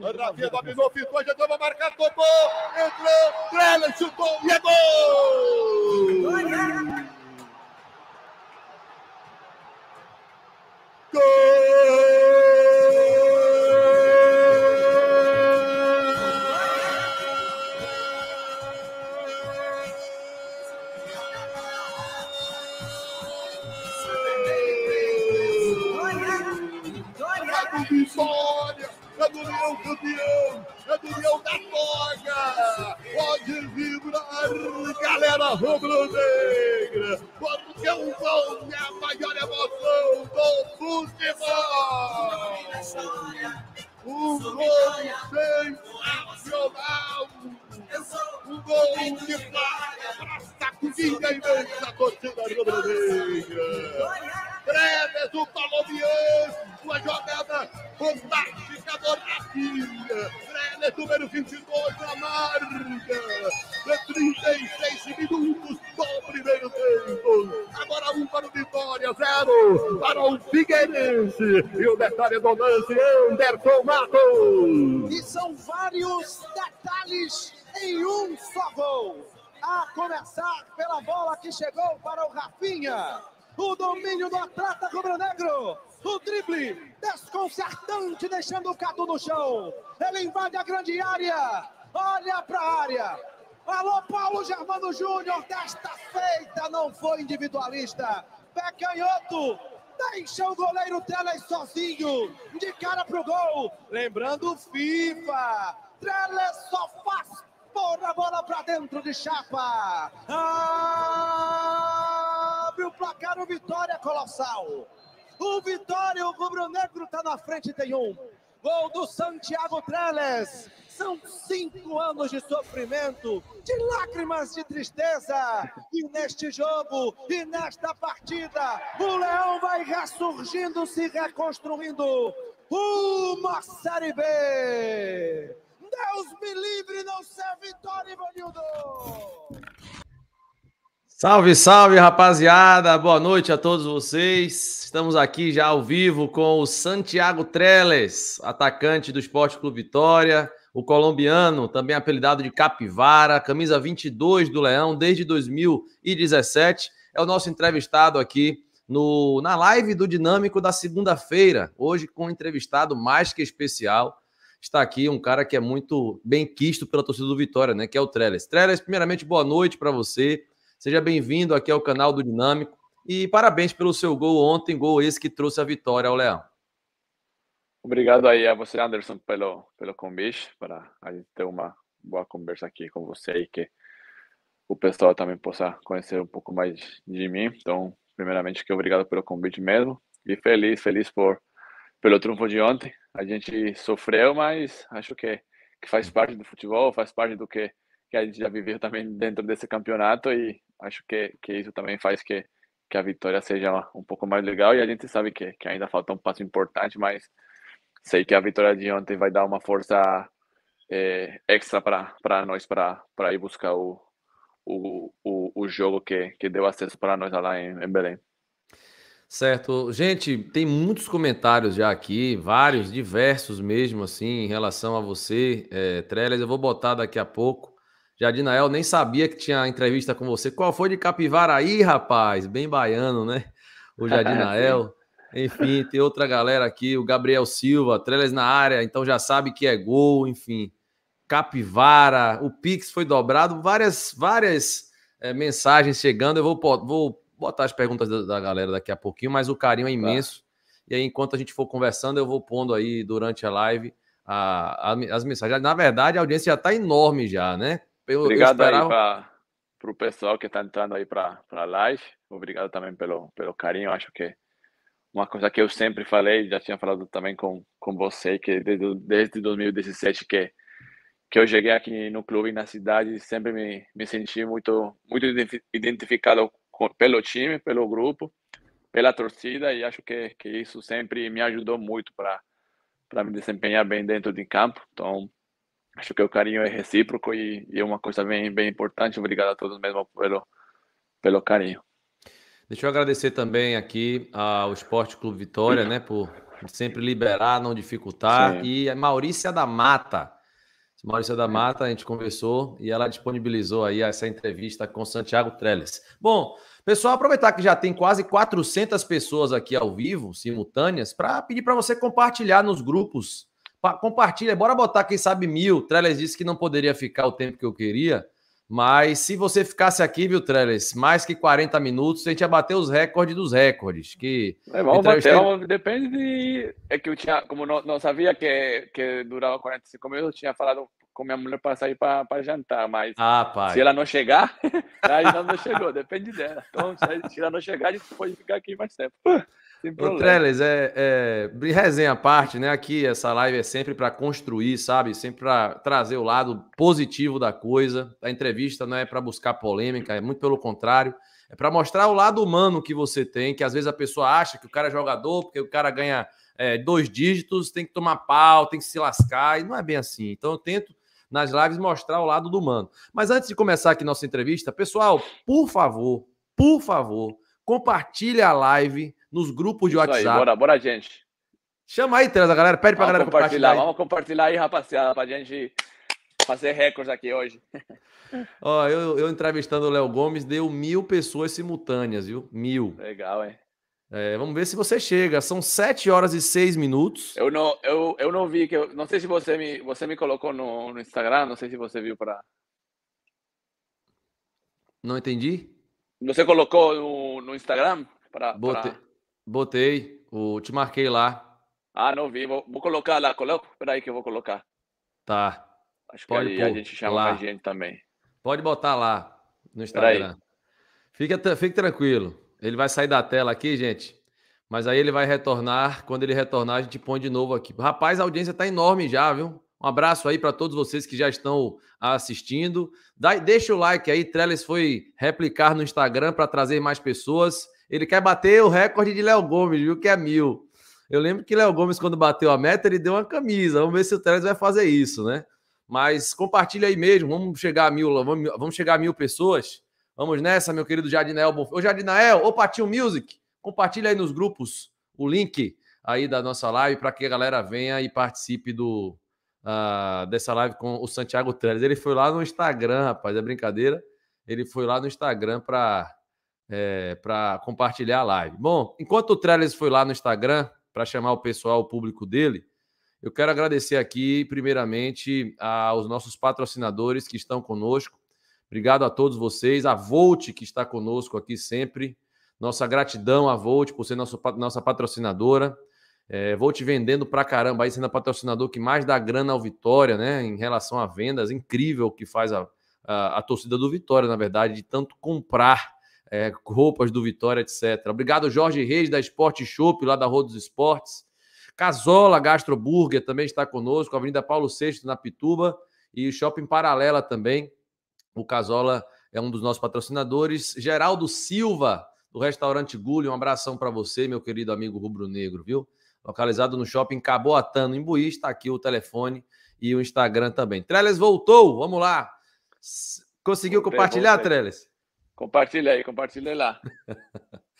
Rafinha dominou, já deu uma marca, tocou, entrou, trela, chutou e é gol! É, passar pela bola que chegou para o Rafinha. O domínio do atleta rubro-negro. O drible desconcertante, deixando o Cadu no chão. Ele invade a grande área. Olha para a área. Alô, Paulo Germano Júnior, desta feita não foi individualista. Pé canhoto, deixa o goleiro Trelley sozinho, de cara pro gol. Lembrando FIFA, Trelley só faz Porra a bola pra dentro de chapa. Abre o placar, o Vitória é Colossal. O Vitória, o rubro-negro tá na frente, tem um. Gol do Santiago Trelles. São cinco anos de sofrimento, de lágrimas de tristeza. E neste jogo, e nesta partida, o Leão vai ressurgindo, se reconstruindo. Uma Série B! Deus me livre, não serve vitória, Ivanildo! Salve, salve, rapaziada! Boa noite a todos vocês. Estamos aqui já ao vivo com o Santiago Treles, atacante do Esporte Clube Vitória, o colombiano, também apelidado de Capivara, camisa 22 do Leão desde 2017. É o nosso entrevistado aqui no, na live do Dinâmico da segunda-feira, hoje com um entrevistado mais que especial, está aqui um cara que é muito bem quisto pela torcida do Vitória, né? Que é o Trellis. Trellis, primeiramente, boa noite para você. Seja bem-vindo aqui ao canal do Dinâmico. E parabéns pelo seu gol ontem, gol esse que trouxe a vitória ao Leão. Obrigado aí a você, Anderson, pelo, pelo convite, para a gente ter uma boa conversa aqui com você e que o pessoal também possa conhecer um pouco mais de mim. Então, primeiramente, que obrigado pelo convite mesmo e feliz, feliz por pelo trunfo de ontem. A gente sofreu, mas acho que, que faz uhum. parte do futebol, faz parte do que, que a gente já viveu também dentro desse campeonato e acho que, que isso também faz que, que a vitória seja um pouco mais legal e a gente sabe que, que ainda falta um passo importante, mas sei que a vitória de ontem vai dar uma força é, extra para nós para ir buscar o, o, o, o jogo que, que deu acesso para nós lá em, em Belém. Certo. Gente, tem muitos comentários já aqui, vários, diversos mesmo, assim, em relação a você, é, eh, Treles. Eu vou botar daqui a pouco. Jadinael, nem sabia que tinha entrevista com você. Qual foi de Capivara aí, rapaz? Bem baiano, né? O Jadinael. enfim, tem outra galera aqui, o Gabriel Silva, Treles na área, então já sabe que é gol, enfim. Capivara, o Pix foi dobrado, várias, várias é, mensagens chegando. Eu vou, vou botar as perguntas da, da galera daqui a pouquinho, mas o carinho é tá. imenso. E aí, enquanto a gente for conversando, eu vou pondo aí durante a live a, a, as mensagens. Na verdade, a audiência já está enorme já, né? Eu, Obrigado eu esperava... aí para o pessoal que está entrando aí para a live. Obrigado também pelo, pelo carinho. Acho que uma coisa que eu sempre falei, já tinha falado também com, com você, que desde, desde 2017 que que eu cheguei aqui no clube na cidade sempre me, me senti muito muito identificado pelo time, pelo grupo, pela torcida e acho que, que isso sempre me ajudou muito para para me desempenhar bem dentro de campo. Então, acho que o carinho é recíproco e, é uma coisa bem, bem importante. Obrigado a todos mesmo pelo, pelo carinho. Deixa eu agradecer também aqui ao Esporte Clube Vitória, né, por sempre liberar, não dificultar. Sim. E a Maurícia da Mata, Maurícia da Mata, a gente conversou e ela disponibilizou aí essa entrevista com Santiago Trellis. Bom, pessoal, aproveitar que já tem quase 400 pessoas aqui ao vivo, simultâneas, para pedir para você compartilhar nos grupos. Compartilha, bora botar quem sabe mil. Trellis disse que não poderia ficar o tempo que eu queria. Mas se você ficasse aqui, viu, Trellis, mais que 40 minutos, a gente ia bater os recordes dos recordes. Que é, vamos bater, depende de... É que eu tinha, como não, não sabia que, que durava 45 minutos, eu tinha falado com minha mulher para sair para jantar, mas ah, se ela não chegar, aí não, não chegou, depende dela. Então, se ela não chegar, a gente pode ficar aqui mais tempo. Ô, Trellis, é, é, resenha à parte, né? Aqui essa live é sempre para construir, sabe? Sempre para trazer o lado positivo da coisa. A entrevista não é para buscar polêmica, é muito pelo contrário. É para mostrar o lado humano que você tem, que às vezes a pessoa acha que o cara é jogador, porque o cara ganha é, dois dígitos, tem que tomar pau, tem que se lascar, e não é bem assim. Então eu tento nas lives mostrar o lado do humano. Mas antes de começar aqui nossa entrevista, pessoal, por favor, por favor, compartilhe a live nos grupos de Isso WhatsApp. Aí, bora, bora, gente. Chama aí, Teresa, galera. Pede pra vamos galera compartilhar. compartilhar vamos compartilhar aí, rapaziada, pra gente fazer recordes aqui hoje. Ó, eu, eu entrevistando o Léo Gomes, deu mil pessoas simultâneas, viu? Mil. Legal, hein? É, vamos ver se você chega. São sete horas e seis minutos. Eu não, eu, eu não vi que. Eu, não sei se você me, você me colocou no, no Instagram, não sei se você viu para. Não entendi? Você colocou no, no Instagram? Pra, Botei, pra... Botei, o, te marquei lá. Ah, não vi, vou, vou colocar lá, coloco, peraí que eu vou colocar. Tá. Acho Pode que aí, a gente chama lá. gente também. Pode botar lá no Instagram. Fica, fique tranquilo. Ele vai sair da tela aqui, gente. Mas aí ele vai retornar. Quando ele retornar, a gente põe de novo aqui. Rapaz, a audiência tá enorme já, viu? Um abraço aí para todos vocês que já estão assistindo. Dá, deixa o like aí. Trellis foi replicar no Instagram para trazer mais pessoas. Ele quer bater o recorde de Léo Gomes, viu? Que é mil. Eu lembro que Léo Gomes, quando bateu a meta, ele deu uma camisa. Vamos ver se o Teles vai fazer isso, né? Mas compartilha aí mesmo. Vamos chegar a mil, vamos, chegar a mil pessoas. Vamos nessa, meu querido Jardinel Ô, Jardinel, ô Patinho Music, compartilha aí nos grupos o link aí da nossa live para que a galera venha e participe do uh, dessa live com o Santiago Teles. Ele foi lá no Instagram, rapaz, é brincadeira. Ele foi lá no Instagram para é, eh, para compartilhar a live. Bom, enquanto o Trellis foi lá no Instagram para chamar o pessoal, o público dele, eu quero agradecer aqui, primeiramente, aos nossos patrocinadores que estão conosco. Obrigado a todos vocês, a Volt que está conosco aqui sempre. Nossa gratidão à Volt por ser nosso, nossa patrocinadora. É, Volt vendendo pra caramba, aí sendo a patrocinador que mais dá grana ao Vitória, né? Em relação a vendas, incrível o que faz a, a, a torcida do Vitória, na verdade, de tanto comprar é, roupas do Vitória, etc. Obrigado, Jorge Reis, da Esporte Shop, lá da dos Esportes. Casola Gastroburger também está conosco, Avenida Paulo VI, na Pituba, e Shopping Paralela também. O Casola é um dos nossos patrocinadores. Geraldo Silva, do restaurante Gulli, um abração para você, meu querido amigo rubro-negro, viu? Localizado no shopping Caboatano, em Imbuí, está aqui o telefone e o Instagram também. Trelles voltou, vamos lá. Conseguiu Voltei, compartilhar, Trelles? Compartilha aí, compartilha aí lá.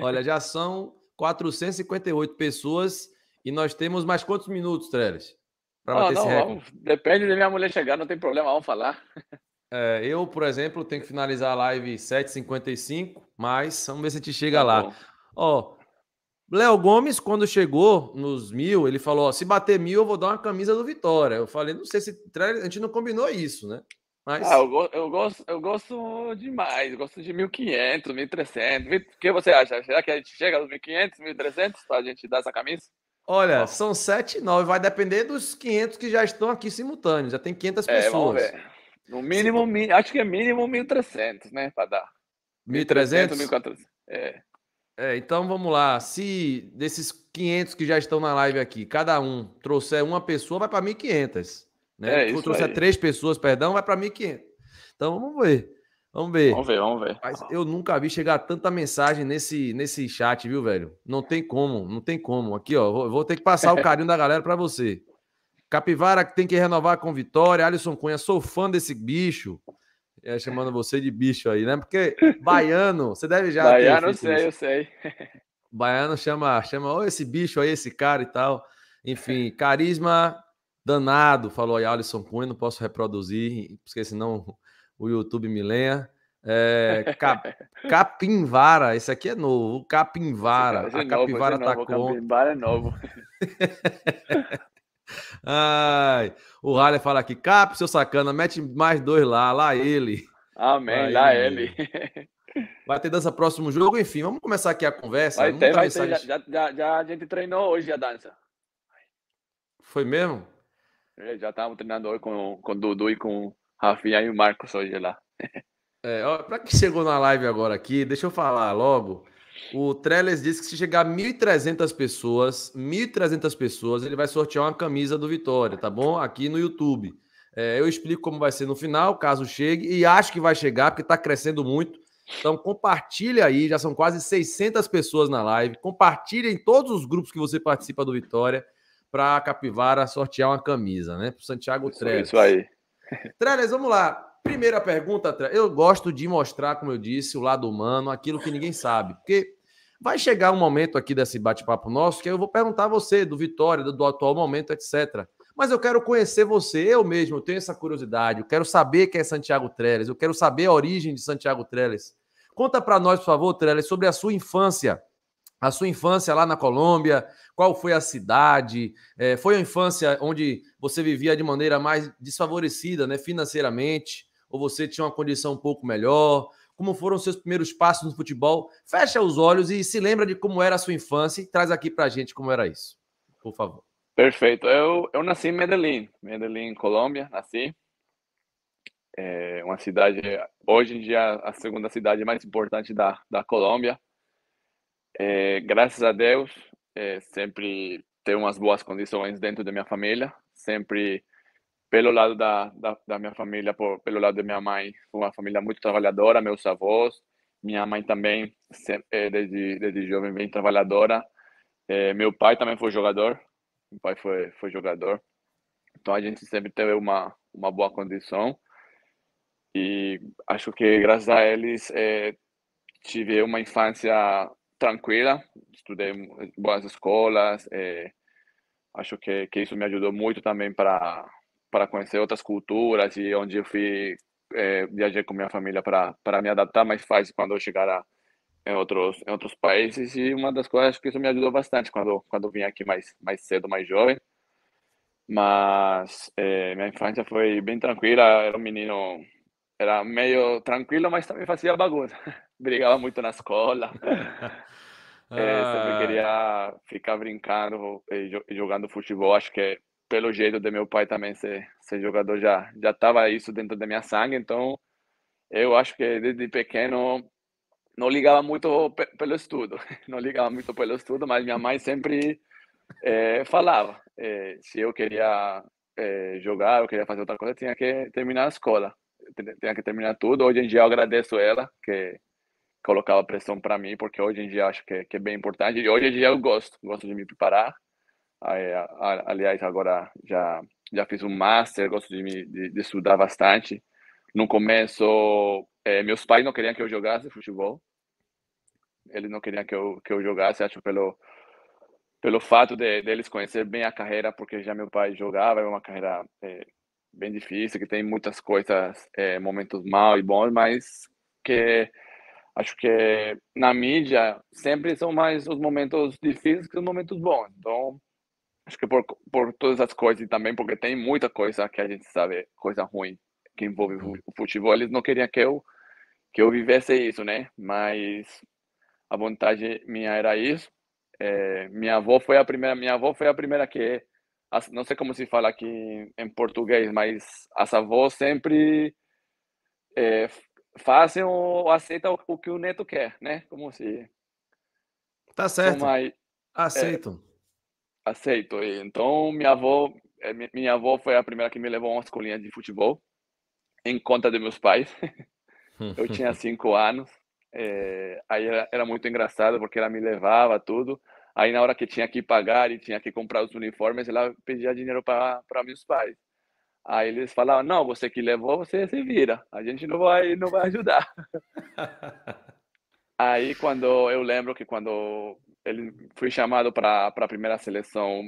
Olha, já são 458 pessoas e nós temos mais quantos minutos, Trellis? Para bater não, esse recorde? Vamos, depende da de minha mulher chegar, não tem problema, vamos falar. É, eu, por exemplo, tenho que finalizar a live 7h55, mas vamos ver se a gente chega tá lá. Ó, Léo Gomes, quando chegou nos mil, ele falou: ó, se bater mil, eu vou dar uma camisa do Vitória. Eu falei, não sei se a gente não combinou isso, né? Mas... Ah, eu, eu, gosto, eu gosto demais. Eu gosto de 1.500, 1.300. O que você acha? Será que a gente chega aos 1.500, 1.300 para a gente dar essa camisa? Olha, Nossa. são 7 e 9. Vai depender dos 500 que já estão aqui simultâneos. Já tem 500 é, pessoas. No mínimo, mínimo, acho que é mínimo 1.300, né? Para dar. 1.300? 1.400. É. é. Então vamos lá. Se desses 500 que já estão na live aqui, cada um trouxer uma pessoa, vai para 1.500. Né? É tu trouxer três pessoas, perdão, vai para 1.500. Então vamos ver. Vamos ver. Vamos ver, vamos ver. Mas eu nunca vi chegar tanta mensagem nesse, nesse chat, viu, velho? Não tem como, não tem como. Aqui, ó, vou, ter que passar o carinho da galera para você. Capivara que tem que renovar com Vitória. Alisson Cunha, sou fã desse bicho. É, chamando você de bicho aí, né? Porque baiano, você deve já. Baiano, eu sei, eu sei. Baiano chama, chama ou esse bicho aí, esse cara e tal. Enfim, carisma Danado, falou aí Alisson Cunha, não posso reproduzir, porque senão o YouTube me lenha. É, cap, esse aqui é novo, capimvara. É a capivara é tá novo, com. Capimvara é novo. Ai, o Haller fala aqui, cap, seu sacana, mete mais dois lá, lá ele. Amém, lá, lá ele. ele. Vai ter dança próximo jogo, enfim, vamos começar aqui a conversa. Vai ter, vai ter. Já, já, já, a gente treinou hoje a dança. Foi mesmo? É, já estávamos treinando hoje com, com o Dudu e com o Rafinha e o Marcos hoje lá. é, pra quem chegou na live agora aqui, deixa eu falar logo. O Trellis disse que se chegar a 1.300 pessoas, 1.300 pessoas, ele vai sortear uma camisa do Vitória, tá bom? Aqui no YouTube. É, eu explico como vai ser no final, caso chegue, e acho que vai chegar, porque está crescendo muito. Então compartilha aí, já são quase 600 pessoas na live. Compartilha em todos os grupos que você participa do Vitória para a Capivara sortear uma camisa, né? Para o Santiago Trellis. Isso aí. Trellis, vamos lá. Primeira pergunta, Trellis. Eu gosto de mostrar, como eu disse, o lado humano, aquilo que ninguém sabe. Porque vai chegar um momento aqui desse bate-papo nosso que eu vou perguntar a você do Vitória, do, do atual momento, etc. Mas eu quero conhecer você, eu mesmo, eu tenho essa curiosidade. Eu quero saber quem é Santiago Trellis, eu quero saber a origem de Santiago Trellis. Conta para nós, por favor, Trellis, sobre a sua infância a sua infância lá na Colômbia, qual foi a cidade? É, foi a infância onde você vivia de maneira mais desfavorecida, né, financeiramente? Ou você tinha uma condição um pouco melhor? Como foram seus primeiros passos no futebol? Fecha os olhos e se lembra de como era a sua infância e traz aqui a gente como era isso, por favor. Perfeito. Eu, eu nasci em Medellín, Medellín, Colômbia, nasci. É uma cidade, hoje em dia, a segunda cidade mais importante da, da Colômbia. É, graças a Deus, é, sempre ter umas boas condições dentro da minha família, sempre pelo lado da, da, da minha família, por, pelo lado da minha mãe, uma família muito trabalhadora, meus avós, minha mãe também, sempre, é, desde, desde jovem, bem trabalhadora. É, meu pai também foi jogador, meu pai foi, foi jogador. Então a gente sempre teve uma, uma boa condição e acho que graças a eles é, tive uma infância tranquila, estudei boas escolas, acho que, que isso me ajudou muito também para para conhecer outras culturas e onde eu fui é, eh, viajei com minha família para para me adaptar mais fácil quando eu chegar a, em outros em outros países e uma das coisas que isso me ajudou bastante quando quando vim aqui mais mais cedo mais jovem mas é, eh, minha infância foi bem tranquila era um menino era meio tranquilo mas também fazia bagunça brigava muito na escola. é, sempre queria ficar brincando e jogando futebol. Acho que pelo jeito de meu pai também ser, ser jogador já já estava isso dentro da minha sangue. Então eu acho que desde pequeno não ligava muito pelo estudo, não ligava muito pelo estudo, mas minha mãe sempre é, falava é, se eu queria é, jogar, eu queria fazer outra coisa, tinha que terminar a escola, tinha que terminar tudo. Hoje em dia eu agradeço ela que colocava pressão para mim, porque hoje em dia acho que, que, é bem importante. E hoje em dia eu gosto, gosto de me preparar. Aliás, agora já já fiz um master, gosto de, me, de, de estudar bastante. No começo, é, meus pais não queriam que eu jogasse futebol. Eles não queriam que eu, que eu jogasse, acho pelo pelo fato de, deles conhecer bem a carreira, porque já meu pai jogava, é uma carreira é, bem difícil, que tem muitas coisas, é, momentos mal e bons, mas que Acho que na mídia sempre são mais os momentos difíceis que os momentos bons. Então, acho que por, por todas as coisas e também porque tem muita coisa que a gente sabe, coisa ruim que envolve o uhum. futebol, eles não queriam que eu que eu vivesse isso, né? Mas a vontade minha era isso. É, minha avó foi a primeira, minha avó foi a primeira que não sei como se fala aqui em português, mas as avós sempre é, fazem ou aceitam o que o neto quer, né? Como se. Tá certo. Mais, aceitam. É, aceito. Então, minha avó, é, minha avó foi a primeira que me levou a uma escolinha de futebol, em conta de meus pais. Eu tinha cinco anos. É, aí era, era, muito engraçado, porque ela me levava tudo. Aí, na hora que tinha que pagar e tinha que comprar os uniformes, ela pedia dinheiro para meus pais. Aí eles falavam, não, você que levou, você se vira, a gente não vai, não vai ajudar. Aí quando eu lembro que quando ele fui chamado para a primeira seleção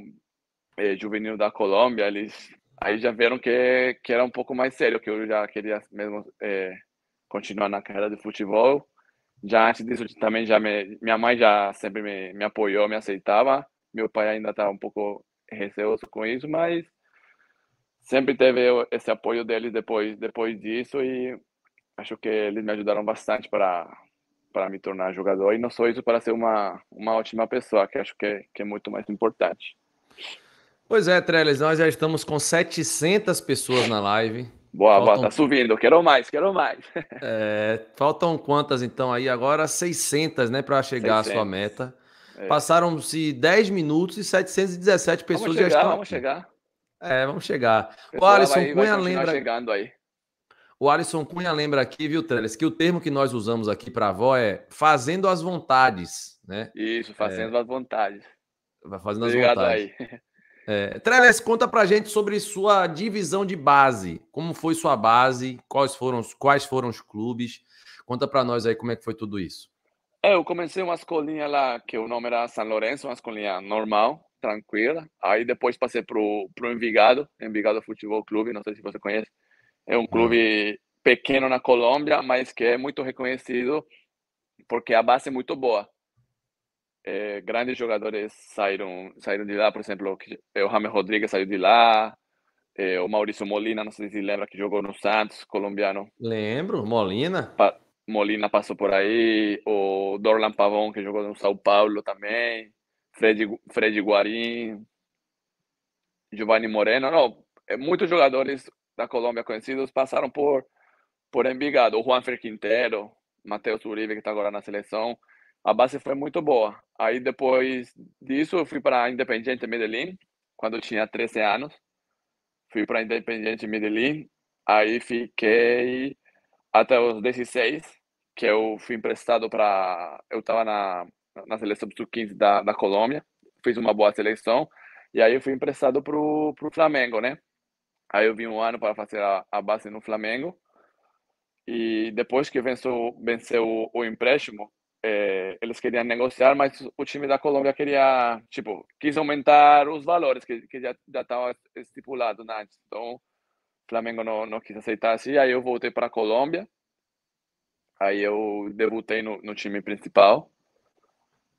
eh, juvenil da Colômbia, eles aí já viram que que era um pouco mais sério, que eu já queria mesmo eh, continuar na carreira de futebol. Já antes disso também já me, minha mãe já sempre me, me apoiou, me aceitava. Meu pai ainda estava tá um pouco receoso com isso, mas sempre teve esse apoio deles depois depois disso e acho que eles me ajudaram bastante para para me tornar jogador e não só isso para ser uma uma ótima pessoa que acho que é, que é muito mais importante pois é Trellis, nós já estamos com 700 pessoas na live boa faltam... boa tá subindo quero mais quero mais é, faltam quantas então aí agora 600 né para chegar 600. à sua meta é. passaram-se 10 minutos e 717 pessoas vamos chegar, já estão vamos chegar é, vamos chegar. O Alisson Cunha lembra. Chegando aí. O Alisson Cunha lembra aqui, viu, Teles, que o termo que nós usamos aqui para avó é fazendo as vontades, né? Isso, é. fazendo é... as vontades. Vai fazendo Obrigado tá as vontades. aí. É, Treles, conta pra gente sobre sua divisão de base. Como foi sua base? Quais foram, quais foram os clubes? Conta pra nós aí como é que foi tudo isso. É, eu comecei uma escolinha lá que o nome era São Lourenço, uma escolinha normal tranquila. Aí depois passei pro, pro Envigado, Envigado Futebol Clube, não sei se você conhece. É um clube uhum. pequeno na Colômbia, mas que é muito reconhecido porque a base é muito boa. É, grandes jogadores saíram saíram de lá, por exemplo, é o Rame Rodrigues saiu de lá, é, o Maurício Molina, não sei se lembra, que jogou no Santos, colombiano. Lembro, Molina. Pa Molina passou por aí, o Dorlan Pavon, que jogou no São Paulo também. Fred, Fred Guarim, Giovanni Moreno, não, é, muitos jogadores da Colômbia conhecidos passaram por, por Envigado, o Juanfer Quintero, Matheus Uribe, que está agora na seleção, a base foi muito boa. Aí depois disso eu fui para Independiente Medellín, quando eu tinha 13 anos, fui para Independiente Medellín, aí fiquei até os 16, que eu fui emprestado para, eu estava na na seleção sub-15 da, da Colômbia, fiz uma boa seleção, e aí eu fui emprestado para o Flamengo, né? Aí eu vim um ano para fazer a, a base no Flamengo, e depois que venceu, venceu o, o empréstimo, é, eles queriam negociar, mas o time da Colômbia queria, tipo, quis aumentar os valores que, que já estava estipulado né? Então, o Flamengo não, não quis aceitar assim, aí eu voltei para a Colômbia, aí eu debutei no, no time principal,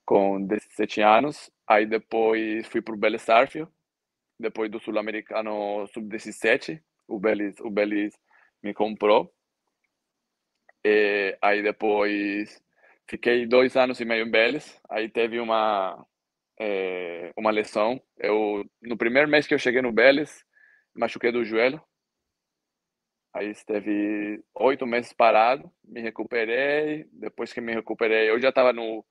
com 17 anos. Aí depois fui para o Vélez depois do Sul-Americano Sub-17, o Belis o Belis me comprou. E aí depois fiquei dois anos e meio em Belis, aí teve uma é, uma lesão. Eu no primeiro mês que eu cheguei no Belis machuquei do joelho. Aí esteve oito meses parado, me recuperei. Depois que me recuperei, eu já estava no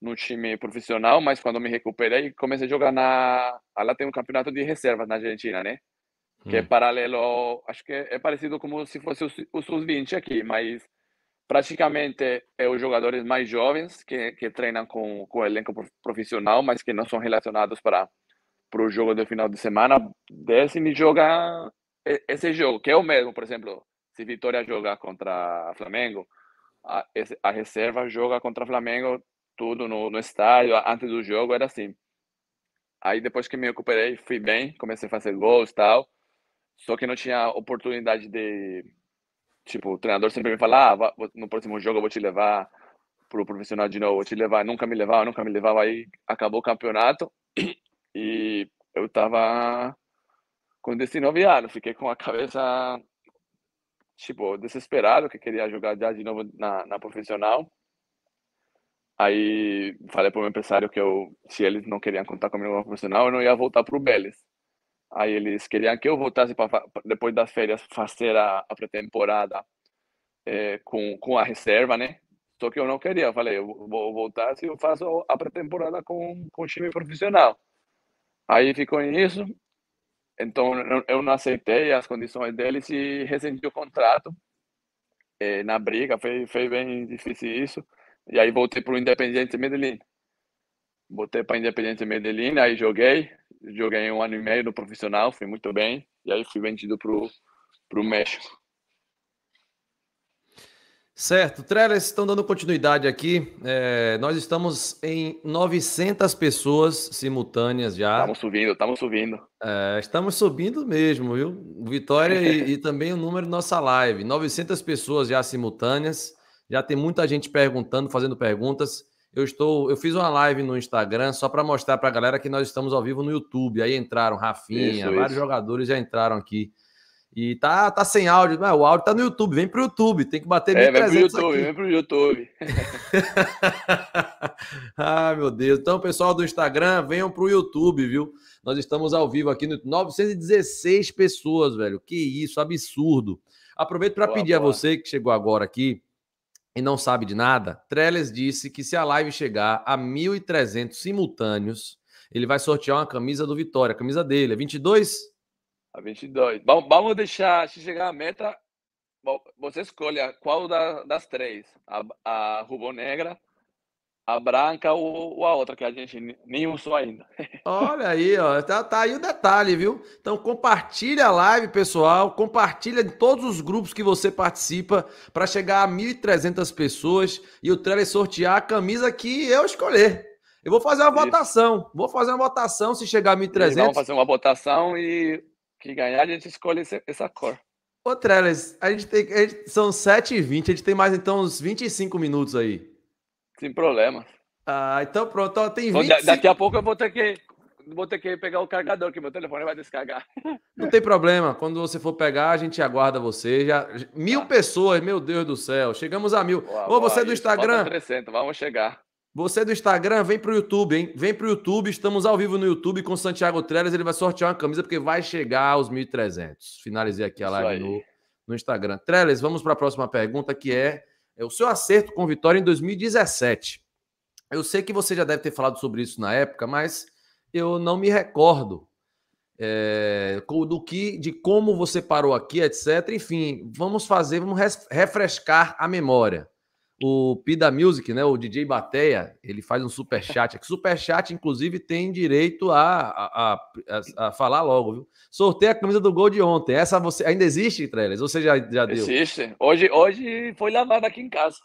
no time profissional, mas quando me recuperei, comecei a jogar na. Lá tem um campeonato de reservas na Argentina, né? Que é hum. é paralelo. Acho que é parecido como se fosse o sub-20 aqui, mas praticamente é os jogadores mais jovens que, que treinam com, com o elenco profissional, mas que não são relacionados para para o jogo do final de semana, desce e joga esse jogo, que é o mesmo, por exemplo, se Vitória jogar contra Flamengo, a, a reserva joga contra Flamengo tudo no, no estádio, antes do jogo, era assim. Aí depois que me recuperei, fui bem, comecei a fazer gols e tal. Só que não tinha oportunidade de. Tipo, o treinador sempre me falava: ah, no próximo jogo eu vou te levar pro profissional de novo, vou te levar. Nunca me levava, nunca me levava. Aí acabou o campeonato e eu tava com 19 anos, fiquei com a cabeça, tipo, desesperado, que queria jogar já de novo na, na profissional. Aí falei para o meu empresário que eu, se eles não queriam contar comigo como profissional, eu não ia voltar para o Aí eles queriam que eu voltasse para depois das férias fazer a, a pré-temporada é, com com a reserva, né? Só que eu não queria, eu falei, eu vou voltar se eu faço a pré-temporada com com time profissional. Aí ficou nisso. Então eu não aceitei as condições deles e rescindiu o contrato. É, na briga foi foi bem difícil isso e aí voltei para o Independiente Medellín. Voltei para Independiente Medellín, aí joguei. Joguei um ano e meio no profissional, fui muito bem. E aí fui vendido para o México. Certo, Trellis, estão dando continuidade aqui. É, nós estamos em 900 pessoas simultâneas já. Estamos subindo, estamos subindo. É, estamos subindo mesmo, viu? Vitória e, e, também o número da nossa live. 900 pessoas já simultâneas. Já tem muita gente perguntando, fazendo perguntas. Eu estou, eu fiz uma live no Instagram só para mostrar para a galera que nós estamos ao vivo no YouTube. Aí entraram Rafinha, isso, vários isso. jogadores já entraram aqui. E tá, tá sem áudio, mas ah, o áudio tá no YouTube, vem pro YouTube, tem que bater é, 1300 vem pro YouTube, aqui. vem pro YouTube. ah, meu Deus. Então, pessoal do Instagram, venham pro YouTube, viu? Nós estamos ao vivo aqui no 916 pessoas, velho. Que isso, absurdo. Aproveito para pedir boa. a você que chegou agora aqui, e não sabe de nada, Trellis disse que se a live chegar a 1.300 simultâneos, ele vai sortear uma camisa do Vitória, a camisa dele. É 22? A 22. vamos deixar, se chegar a meta, você escolhe qual das três: a, a Negra, a branca ou, ou, a outra que a gente nem usou ainda. Olha aí, ó, tá, tá, aí o detalhe, viu? Então compartilha a live, pessoal, compartilha em todos os grupos que você participa para chegar a 1.300 pessoas e o Trellis sortear a camisa que eu escolher. Eu vou fazer uma Isso. votação, vou fazer uma votação se chegar a 1.300. Vamos fazer uma votação e que ganhar a gente escolhe essa cor. Ô Trellis, a gente tem, a gente, são 7h20, a gente tem mais então uns 25 minutos aí. Sem problema. Ah, então pronto, ó, tem 20. Então, daqui a pouco eu vou ter que vou ter que pegar o carregador, que meu telefone vai descargar. Não tem problema. Quando você for pegar, a gente aguarda você. Já... Mil ah. pessoas, meu Deus do céu. Chegamos a mil. Boa, Ô, boa, você é do Instagram. 300, vamos chegar. Você é do Instagram, vem pro YouTube, hein? Vem pro YouTube. Estamos ao vivo no YouTube com Santiago Trellis. Ele vai sortear uma camisa porque vai chegar aos 1.300. Finalizei aqui a live no, no Instagram. Trellis, vamos para a próxima pergunta que é é o seu acerto com Vitória em 2017. Eu sei que você já deve ter falado sobre isso na época, mas eu não me recordo é, do que, de como você parou aqui, etc. Enfim, vamos fazer, vamos refrescar a memória. O Pida Music, né, o DJ Bateia, ele faz um super chat aqui. Super chat, inclusive, tem direito a, a, a, a falar logo, viu? Sorteio a camisa do gol de ontem. Essa você ainda existe, Trellis? você já, já deu? Existe. Hoje, hoje foi lavada aqui em casa.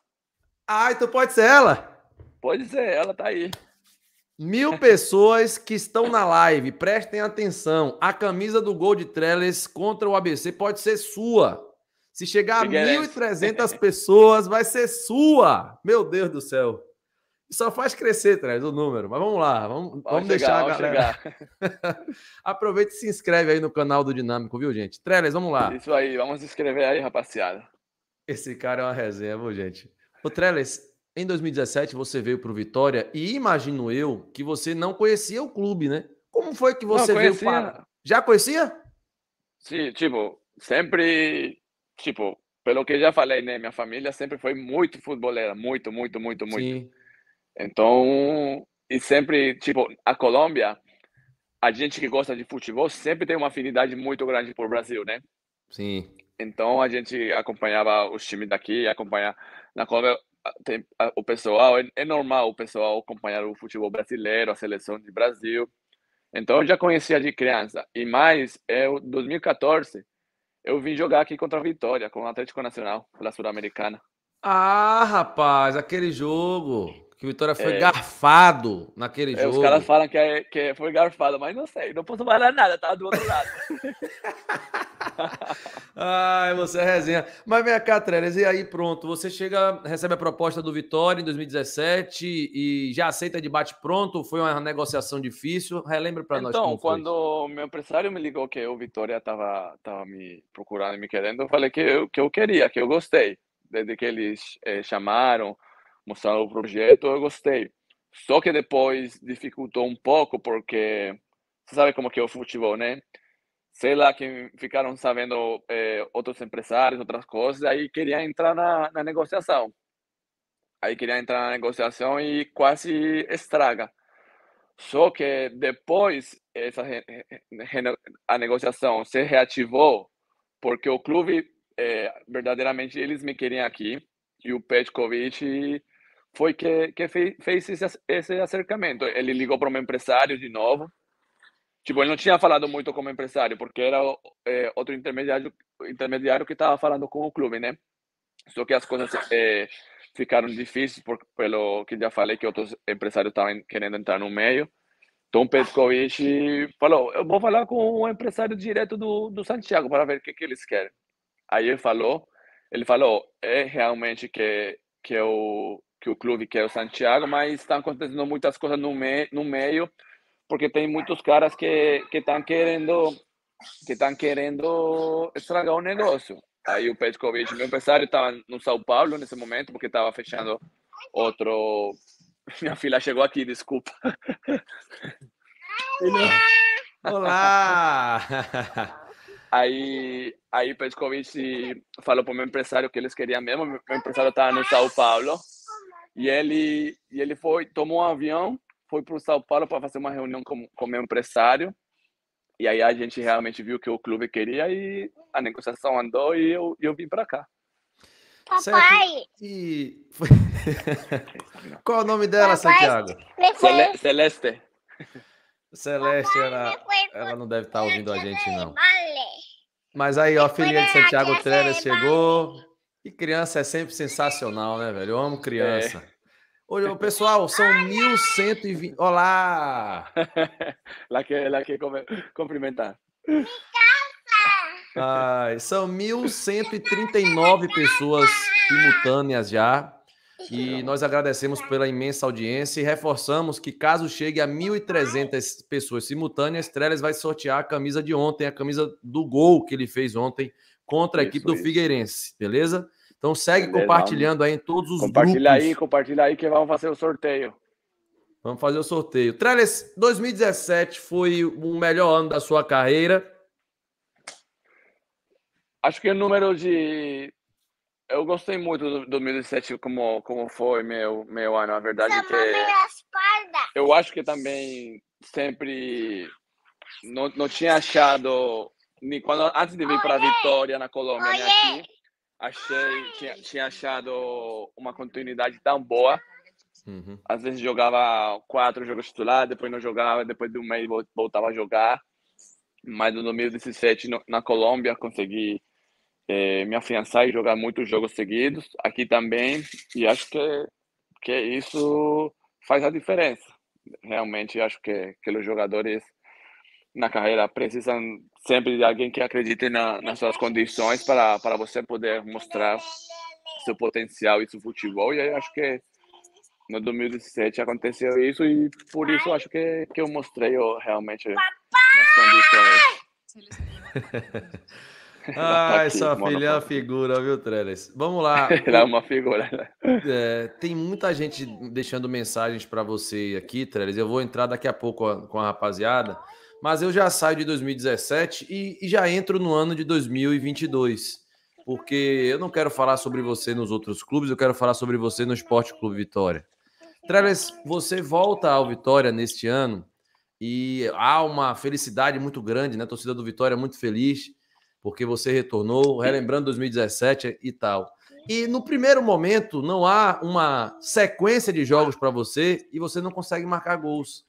Ah, então pode ser ela. Pode ser ela, tá aí. Mil pessoas que estão na live, prestem atenção. A camisa do gol de Trellis contra o ABC pode ser sua. Se chegar a 1.300 é pessoas, vai ser sua. Meu Deus do céu. Só faz crescer, Trez, o número. Mas vamos lá, vamos, vamos chegar, deixar a galera. Aproveita e se inscreve aí no canal do Dinâmico, viu, gente? Trelles, vamos lá. Isso aí, vamos se inscrever aí, rapaziada. Esse cara é uma resenha, viu, gente? O Trelles, em 2017 você veio para o Vitória e imagino eu que você não conhecia o clube, né? Como foi que você não, veio para. Já conhecia? Sim, tipo, sempre tipo, pelo que já falei, né? Minha família sempre foi muito futebolera, muito, muito, muito, muito. Sim. Então, e sempre, tipo, a Colômbia, a gente que gosta de futebol sempre tem uma afinidade muito grande por Brasil, né? Sim. Então a gente acompanhava os times daqui, acompanha na Colômbia tem, o pessoal é, é, normal o pessoal acompanhar o futebol brasileiro, a seleção de Brasil. Então eu já conhecia de criança e mais é eu 2014 eu vim jogar aqui contra a Vitória, com o Atlético Nacional, pela Sul-Americana. Ah, rapaz, aquele jogo que o Vitória foi é. garfado naquele é, jogo. Os caras falam que, é, que é, foi garfado, mas não sei, não posso falar nada, tava do outro lado. Ai, você é resenha. Mas vem cá, Trellis, e aí pronto, você chega, recebe a proposta do Vitória em 2017 e já aceita de bate-pronto? Foi uma negociação difícil? Relembra para então, nós Então, quando meu empresário me ligou que o Vitória estava tava me procurando e me querendo, eu falei que eu, que eu queria, que eu gostei. Desde que eles eh, chamaram, mostraram o projeto, eu gostei. Só que depois dificultou um pouco, porque você sabe como que é o futebol, né? sei lá, que ficaram sabendo é, outros empresários, outras coisas, aí queria entrar na, na negociação. Aí queria entrar na negociação e quase estraga. Só que depois essa a negociação se reativou porque o clube é, verdadeiramente eles me queriam aqui e o Petkovic foi que que fez, fez esse, esse acercamento. Ele ligou para o meu empresário de novo Tipo, ele não tinha falado muito como empresário, porque era é, outro intermediário, intermediário que estava falando com o clube, né? Só que as coisas é, ficaram difíceis, por, pelo que já falei, que outros empresários estavam querendo entrar no meio. Então, Petkovic falou: Eu vou falar com o um empresário direto do, do Santiago para ver o que, que eles querem. Aí ele falou: Ele falou, é realmente que, que, o, que o clube quer o Santiago, mas estão tá acontecendo muitas coisas no, me, no meio porque tem muitos caras que estão querendo que estão querendo estragar o negócio. Aí o Petkovic, meu empresário, estava no São Paulo nesse momento, porque estava fechando outro. Minha filha chegou aqui, desculpa. É- Olá! Aí, aí Petkovic falou para o meu empresário que eles queriam mesmo. Meu empresário estava no São Paulo. E ele, e ele foi, tomou um avião foi para o São Paulo para fazer uma reunião com, com meu empresário. E aí a gente realmente viu que o clube queria e a negociação andou e eu, eu vim para cá. Papai! E... Qual é o nome dela, Papai, Santiago? Celeste. Celeste. ela, ela não deve estar tá ouvindo a gente, não. Mas aí, ó, a filhinha de Santiago Trellis chegou. E criança é sempre sensacional, né, velho? Eu amo criança. É. Olha, pessoal, são 1120. Olá! lá que, lá que cumprimentar. Ai, são 1139 pessoas simultâneas já. E nós agradecemos pela imensa audiência e reforçamos que caso chegue a 1.300 pessoas simultâneas, Trellis vai sortear a camisa de ontem, a camisa do gol que ele fez ontem contra a isso, equipe do isso. Figueirense, beleza? Então segue Beleza, compartilhando vamos. aí em todos os compartilha grupos. Compartilha aí, compartilha aí que vamos fazer o sorteio. Vamos fazer o sorteio. Trellis, 2017 foi o melhor ano da sua carreira. Acho que o número de. Eu gostei muito do 2017 como, como foi meu, meu ano, a verdade é que. Eu acho que também sempre não, não tinha achado. Quando, antes de vir para a Vitória, na Colômbia, né, aqui, achei, tinha, tinha achado uma continuidade tão boa. Uhum. Às vezes jogava quatro jogos titular, depois não jogava, depois do mês voltava a jogar. Mas no 2017, no, na Colômbia, consegui é, me afiançar e jogar muitos jogos seguidos. Aqui também, e acho que, que isso faz a diferença. Realmente, acho que, que os jogadores na carreira precisam sempre de alguém que acredite na, nas suas condições para, para você poder mostrar seu potencial e seu futebol. E aí acho que no 2017 aconteceu isso e por isso acho que, que eu mostrei eu realmente nas condições. Ah, tá filha é uma figura, viu, Trellis? Vamos lá. Ela é uma figura. Né? É, tem muita gente deixando mensagens para você aqui, Trellis. Eu vou entrar daqui a pouco com a rapaziada mas eu já saio de 2017 e, e, já entro no ano de 2022, porque eu não quero falar sobre você nos outros clubes, eu quero falar sobre você no Esporte Clube Vitória. Trellis, você volta ao Vitória neste ano e há uma felicidade muito grande, né? A torcida do Vitória é muito feliz porque você retornou, relembrando 2017 e tal. E no primeiro momento não há uma sequência de jogos para você e você não consegue marcar gols.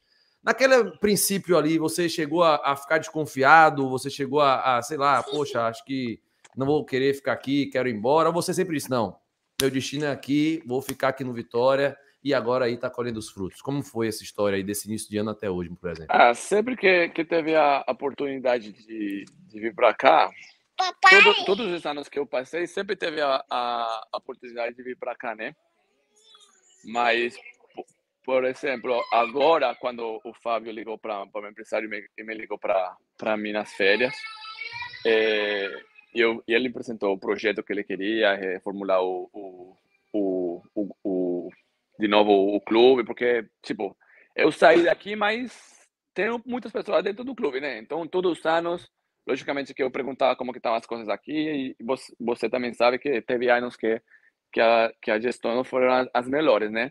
Naquele princípio ali, você chegou a, a ficar desconfiado? Você chegou a, a, sei lá, poxa, acho que não vou querer ficar aqui, quero ir embora. Ou você sempre disse, não, meu destino é aqui, vou ficar aqui no Vitória e agora aí tá colhendo os frutos. Como foi essa história aí desse início de ano até hoje, por exemplo? Ah, sempre que, que teve a oportunidade de, de vir para cá, todo, todos os anos que eu passei, sempre teve a, a, a oportunidade de vir para cá, né? Mas por exemplo, agora, quando o Fábio ligou para o empresário e me, me ligou para mim nas férias, é, eu, e ele apresentou o projeto que ele queria, reformular o, o, o, o, o de novo o clube, porque, tipo, eu saí daqui, mas tenho muitas pessoas dentro do clube, né? Então, todos os anos, logicamente que eu perguntava como que estavam as coisas aqui, e você, você também sabe que teve anos que, que, a, que a gestão não foram as melhores, né?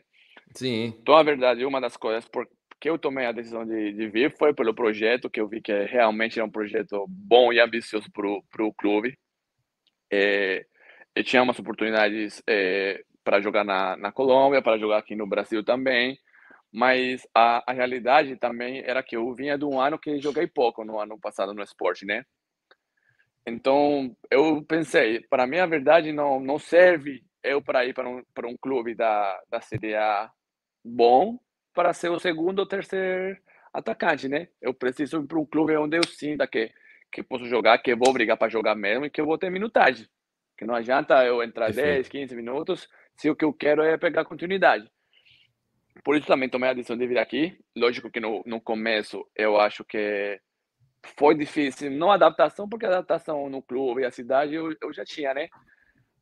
Sim. Então, a verdade, uma das coisas por que eu tomei a decisão de, de vir foi pelo projeto, que eu vi que é, realmente é um projeto bom e ambicioso para o clube. É, eu tinha umas oportunidades é, para jogar na, na Colômbia, para jogar aqui no Brasil também, mas a, a realidade também era que eu vinha de um ano que joguei pouco no ano passado no esporte, né? Então, eu pensei, para mim a verdade não, não serve eu para ir para um, para um clube da, da CDA bom para ser o segundo ou terceiro atacante, né? Eu preciso ir para um clube onde eu sinta que, que posso jogar, que vou brigar para jogar mesmo e que eu vou ter minutagem. Que não adianta eu entrar Perfeito. 10, 15 minutos se o que eu quero é pegar continuidade. Por isso também tomei a decisão de vir aqui. Lógico que no, no começo eu acho que foi difícil, não adaptação, porque adaptação no clube e a cidade eu, eu já tinha, né?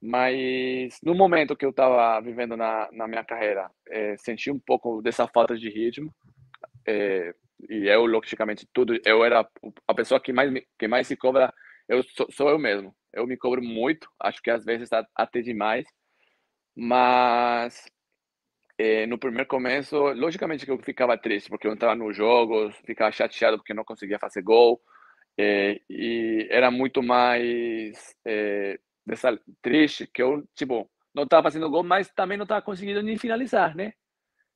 Mas no momento que eu estava vivendo na, na minha carreira, é, senti um pouco dessa falta de ritmo. É, e eu, é logicamente, tudo. Eu era a pessoa que mais, que mais se cobra. Eu sou, sou eu mesmo. Eu me cobro muito. Acho que às vezes até demais. Mas é, no primeiro começo, logicamente que eu ficava triste, porque eu entrava nos jogos, ficava chateado porque não conseguia fazer gol. É, e era muito mais é, dessa trecho que eu, tipo, não estava fazendo gol, mas também não estava conseguindo nem finalizar, né?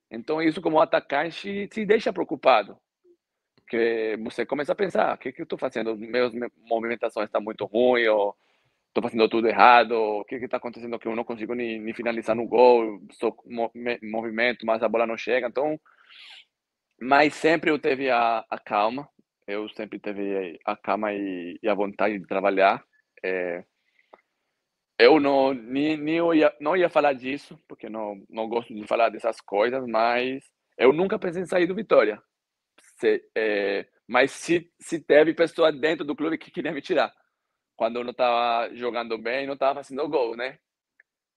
Então isso como atacante te deixa preocupado. Que você começa a pensar, o ah, que que eu estou fazendo? Meus movimentações estão muito ruins, ou estou fazendo tudo errado, o que que está acontecendo que eu não consigo nem, nem finalizar no gol, só movimento, mas a bola não chega, então... Mas sempre eu teve a, a calma, eu sempre teve a calma e, e a vontade de trabalhar. É eu não nem, nem eu ia, não ia falar disso, porque não, não gosto de falar dessas coisas, mas eu nunca pensei em sair do Vitória. Se, é, mas se, se teve pessoa dentro do clube que queria me tirar, quando eu não estava jogando bem, não estava fazendo gol, né?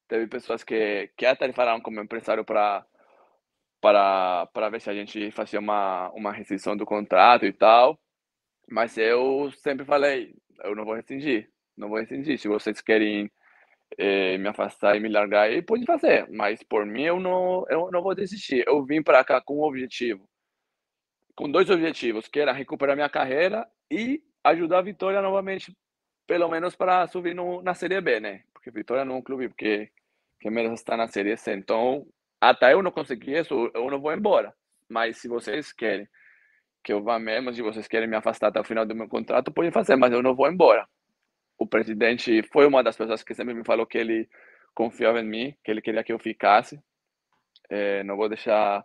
Teve pessoas que, que até falaram como empresário para para para ver se a gente fazia uma uma rescisão do contrato e tal. Mas eu sempre falei, eu não vou rescindir, não vou rescindir. Se vocês querem eh, me afastar e me largar, ele pode fazer, mas por mim eu não, eu não vou desistir. Eu vim para cá com um objetivo, com dois objetivos, que era recuperar minha carreira e ajudar a Vitória novamente, pelo menos para subir no, na Série B, né? Porque Vitória não é um clube porque que merece estar na Série C. Então, até eu não conseguir isso, eu não vou embora. Mas se vocês querem que eu vá mesmo, se vocês querem me afastar até o final do meu contrato, podem fazer, mas eu não vou embora o presidente foi uma das pessoas que sempre me falou que ele confiava em mim, que ele queria que eu ficasse. É, não vou deixar,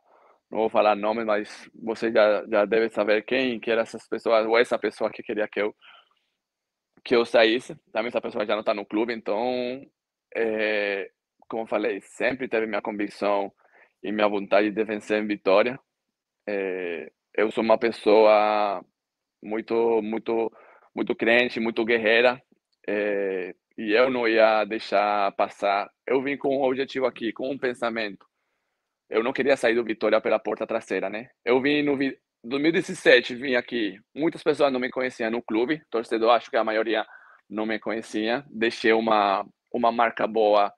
não vou falar nome, mas você já, já deve saber quem que eram essas pessoas, ou essa pessoa que queria que eu, que eu saísse. Também essa pessoa já não está no clube, então, é, como falei, sempre teve minha convicção e minha vontade de vencer em vitória. É, eu sou uma pessoa muito, muito, muito crente, muito guerreira é, e eu não ia deixar passar. Eu vim com um objetivo aqui, com um pensamento. Eu não queria sair do Vitória pela porta traseira, né? Eu vim no 2017, vim aqui. Muitas pessoas não me conheciam no clube, torcedor, acho que a maioria não me conhecia. Deixei uma uma marca boa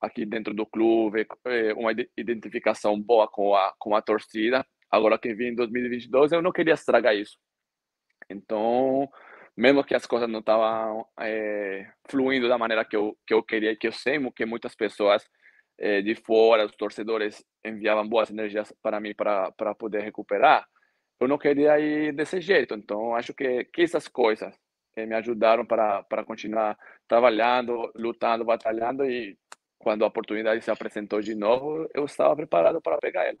aqui dentro do clube, é, uma identificação boa com a com a torcida. Agora que vim em 2022, eu não queria estragar isso. Então, mesmo que as coisas não estavam é, eh, fluindo da maneira que eu, que eu queria e que eu sei que muitas pessoas é, de fora, os torcedores, enviavam boas energias para mim para poder recuperar, eu não queria ir desse jeito. Então, acho que, que essas coisas é, me ajudaram para continuar trabalhando, lutando, batalhando e quando a oportunidade se apresentou de novo, eu estava preparado para pegar ela.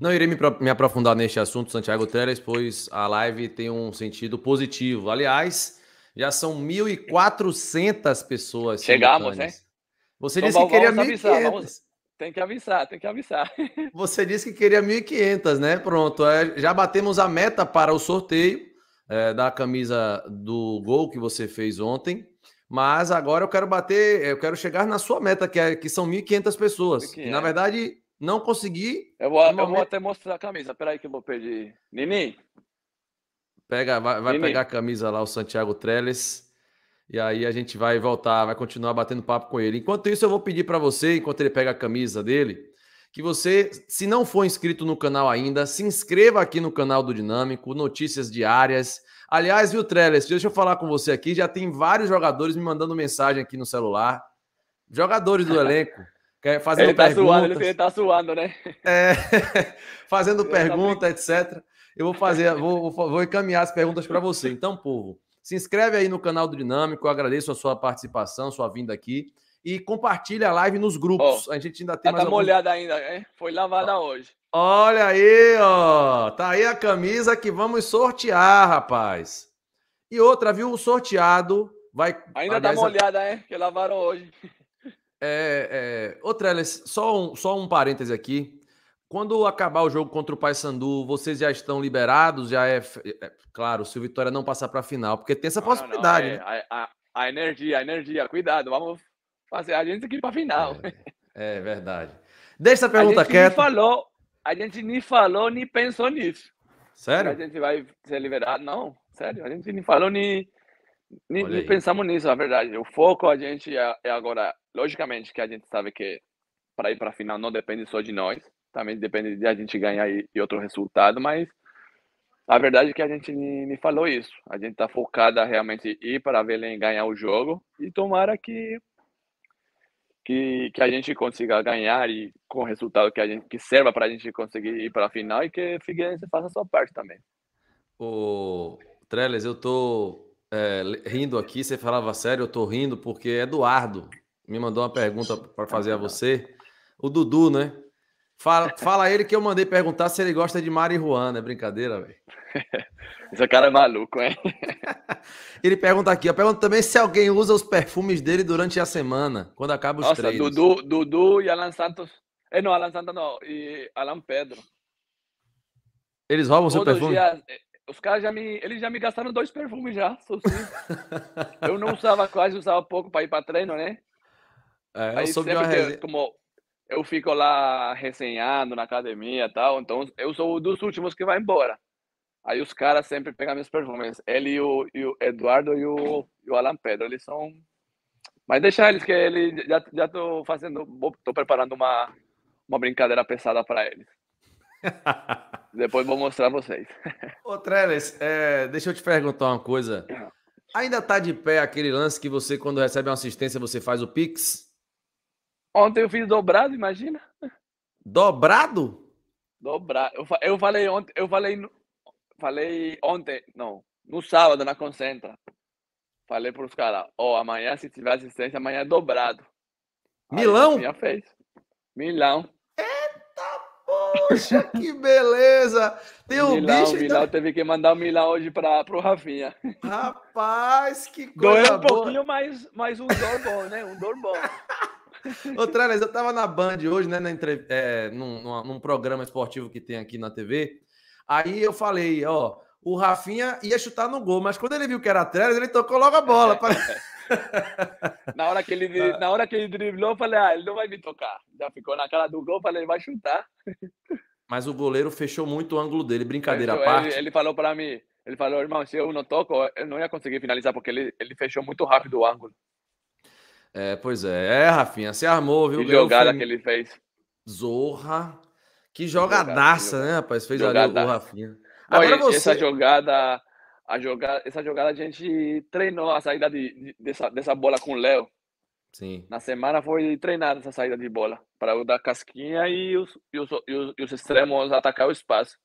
Não irei me aprofundar neste assunto, Santiago Teles, pois a live tem um sentido positivo. Aliás, já são 1.400 pessoas. Chegamos, né? Você então, disse que queria 1.500. Tem que avisar, tem que avisar. Você disse que queria 1.500, né? Pronto, é, já batemos a meta para o sorteio é, da camisa do gol que você fez ontem. Mas agora eu quero bater, eu quero chegar na sua meta, que, é, que são 1.500 pessoas. que na verdade, não consegui. Eu vou, eu vou até mostrar a camisa. Peraí que eu vou pedir. Nini? Pega, vai, vai pegar a camisa lá, o Santiago Trellis. E aí a gente vai voltar, vai continuar batendo papo com ele. Enquanto isso, eu vou pedir para você, enquanto ele pega a camisa dele, que você, se não for inscrito no canal ainda, se inscreva aqui no canal do Dinâmico, notícias diárias. Aliás, viu, Trellis, deixa eu falar com você aqui, já tem vários jogadores me mandando mensagem aqui no celular. Jogadores do elenco Fazendo ele tá perguntas. Suando, ele tá suando, né? É, fazendo tá pergunta, tá... etc. Eu vou fazer, vou, vou encaminhar as perguntas para você. Então, povo, se inscreve aí no canal do Dinâmico, eu agradeço a sua participação, sua vinda aqui. E compartilha a live nos grupos. Oh, a gente ainda tem tá mais. Tá alguns... molhada ainda, hein? É? Foi lavada hoje. Olha aí, ó. Tá aí a camisa que vamos sortear, rapaz. E outra, viu? O sorteado vai. Ainda dá tá olhada, a... hein? É? Que lavaram hoje. É, é... Ô, Trellis, só um, só um parêntese aqui. Quando acabar o jogo contra o Paysandu, vocês já estão liberados? Já é, é, é claro, se o Vitória não passar para a final, porque tem essa possibilidade. Não, é, né? a, a, a, energia, a energia, cuidado, vamos fazer a gente aqui para a final. É, é, verdade. Deixa essa pergunta a quieta. falou, a gente nem falou, nem pensou nisso. Sério? A gente vai ser liberado, não? Sério? A gente nem falou, nem nem, nem pensamos nisso, na verdade. O foco a gente é, é agora, logicamente que a gente sabe que para ir para a final não depende só de nós, também depende de a gente ganhar e, e outro resultado, mas a verdade é que a gente me falou isso. A gente está focada realmente em ir para Belém ganhar o jogo e tomara que que, que a gente consiga ganhar e com o resultado que a gente que serva para a gente conseguir ir para a final e que Figueirense faça a sua parte também. O Trellis, eu tô é, rindo aqui, você falava sério, eu tô rindo porque Eduardo me mandou uma pergunta para fazer a você. O Dudu, né? Fala, fala ele que eu mandei perguntar se ele gosta de marihuana. É brincadeira, velho. Esse cara é maluco, hein? ele pergunta aqui, ó, pergunta também se alguém usa os perfumes dele durante a semana, quando acaba os Nossa, treinos. Dudu, Dudu e Alan Santos. É, não, Alan Santos não, e Alan Pedro. Eles roubam Todos seu perfume? Dias, eh, os caras já me. Eles já me gastaram dois perfumes já. eu não usava quase, usava pouco para ir para treino, né? É, eu Aí soube eu, como eu fico lá resenhando na academia e tal, então eu sou dos últimos que vai embora. Aí os caras sempre pegam meus perfumes. Ele e o, e o Eduardo e o, e o Alan Pedro, eles são. Mas deixa eles que ele já, já tô fazendo. Tô preparando uma, uma brincadeira pesada para eles. Depois vou mostrar vocês. Ô, Trellis, é, deixa eu te perguntar uma coisa. Ainda tá de pé aquele lance que você, quando recebe uma assistência, você faz o Pix? Ontem eu fiz dobrado, imagina. Dobrado? Dobrado. Eu, eu falei ontem, eu falei, falei ontem, não, no sábado na Concentra. Falei para os caras, ó, oh, amanhã se tiver assistência, amanhã é dobrado. Milão? Já fez. Milão. Poxa, que beleza! Tem um Milão, bicho. Milão então. ainda... teve que mandar o Milão hoje para o Rafinha. Rapaz, que coisa. Doeu um boa. pouquinho, mas, mas um dor bom, né? Um dor bom. Ô, Trellis, eu tava na Band hoje, né? Na entre... É, num, num programa esportivo que tem aqui na TV. Aí eu falei, ó, o Rafinha ia chutar no gol, mas quando ele viu que era Trelas, ele tocou logo a bola. É. Pra... na, hora que ele, na hora que ele driblou, eu falei, ah, ele não vai me tocar. Já ficou na cara do gol, falei, ele vai chutar. Mas o goleiro fechou muito o ângulo dele, brincadeira à parte. Ele, ele falou para mim, ele falou, irmão, se eu não toco, eu não ia conseguir finalizar, porque ele, ele fechou muito rápido o ângulo. É, pois é, é Rafinha, se armou, viu? Que jogada que ele fez. Zorra. Que jogadaça, jogada, né, rapaz? Fez jogada. ali o Rafinha. Agora Olha, você... Essa jogada a jogada, essa jogada a gente treinou a saída de, de dessa, dessa bola com o Léo. Sim. Na semana foi treinada essa saída de bola para o dar casquinha e os, e os, e os, e os extremos atacar o espaço.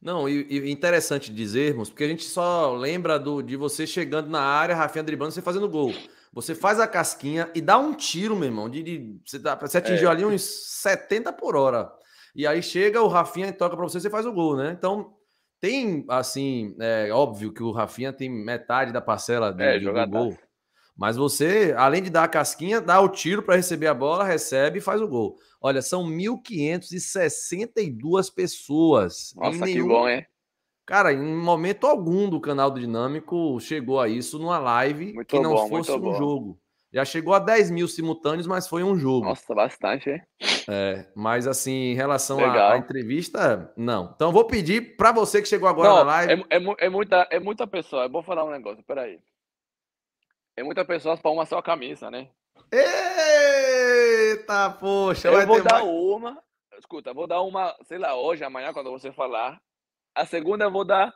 Não, e, e, interessante dizermos, porque a gente só lembra do, de você chegando na área, Rafinha driblando, você fazendo gol. Você faz a casquinha e dá um tiro, meu irmão. De, de você, tá, você, atingiu é. ali uns 70 por hora. E aí chega o Rafinha e toca para você, você faz o gol, né? Então, tem, assim, é óbvio que o Rafinha tem metade da parcela é, do, é, do gol. Mas você, além de dar a casquinha, dá o tiro para receber a bola, recebe e faz o gol. Olha, são 1.562 pessoas. Nossa, nenhum... que bom, hein? Cara, em momento algum do canal Dinâmico chegou a isso numa live muito que não bom, fosse um bom. jogo. Já chegou a 10 mil simultâneos, mas foi um jogo. Nossa, bastante, hein? É, mas assim, em relação à, entrevista, não. Então vou pedir para você que chegou agora não, na live. É, é, é, muita, é muita pessoa. É bom falar um negócio, peraí. É muita pessoa para uma só camisa, né? Eita, poxa! Eu vou dar mais... uma. Escuta, vou dar uma, sei lá, hoje, amanhã, quando você falar. A segunda eu vou dar.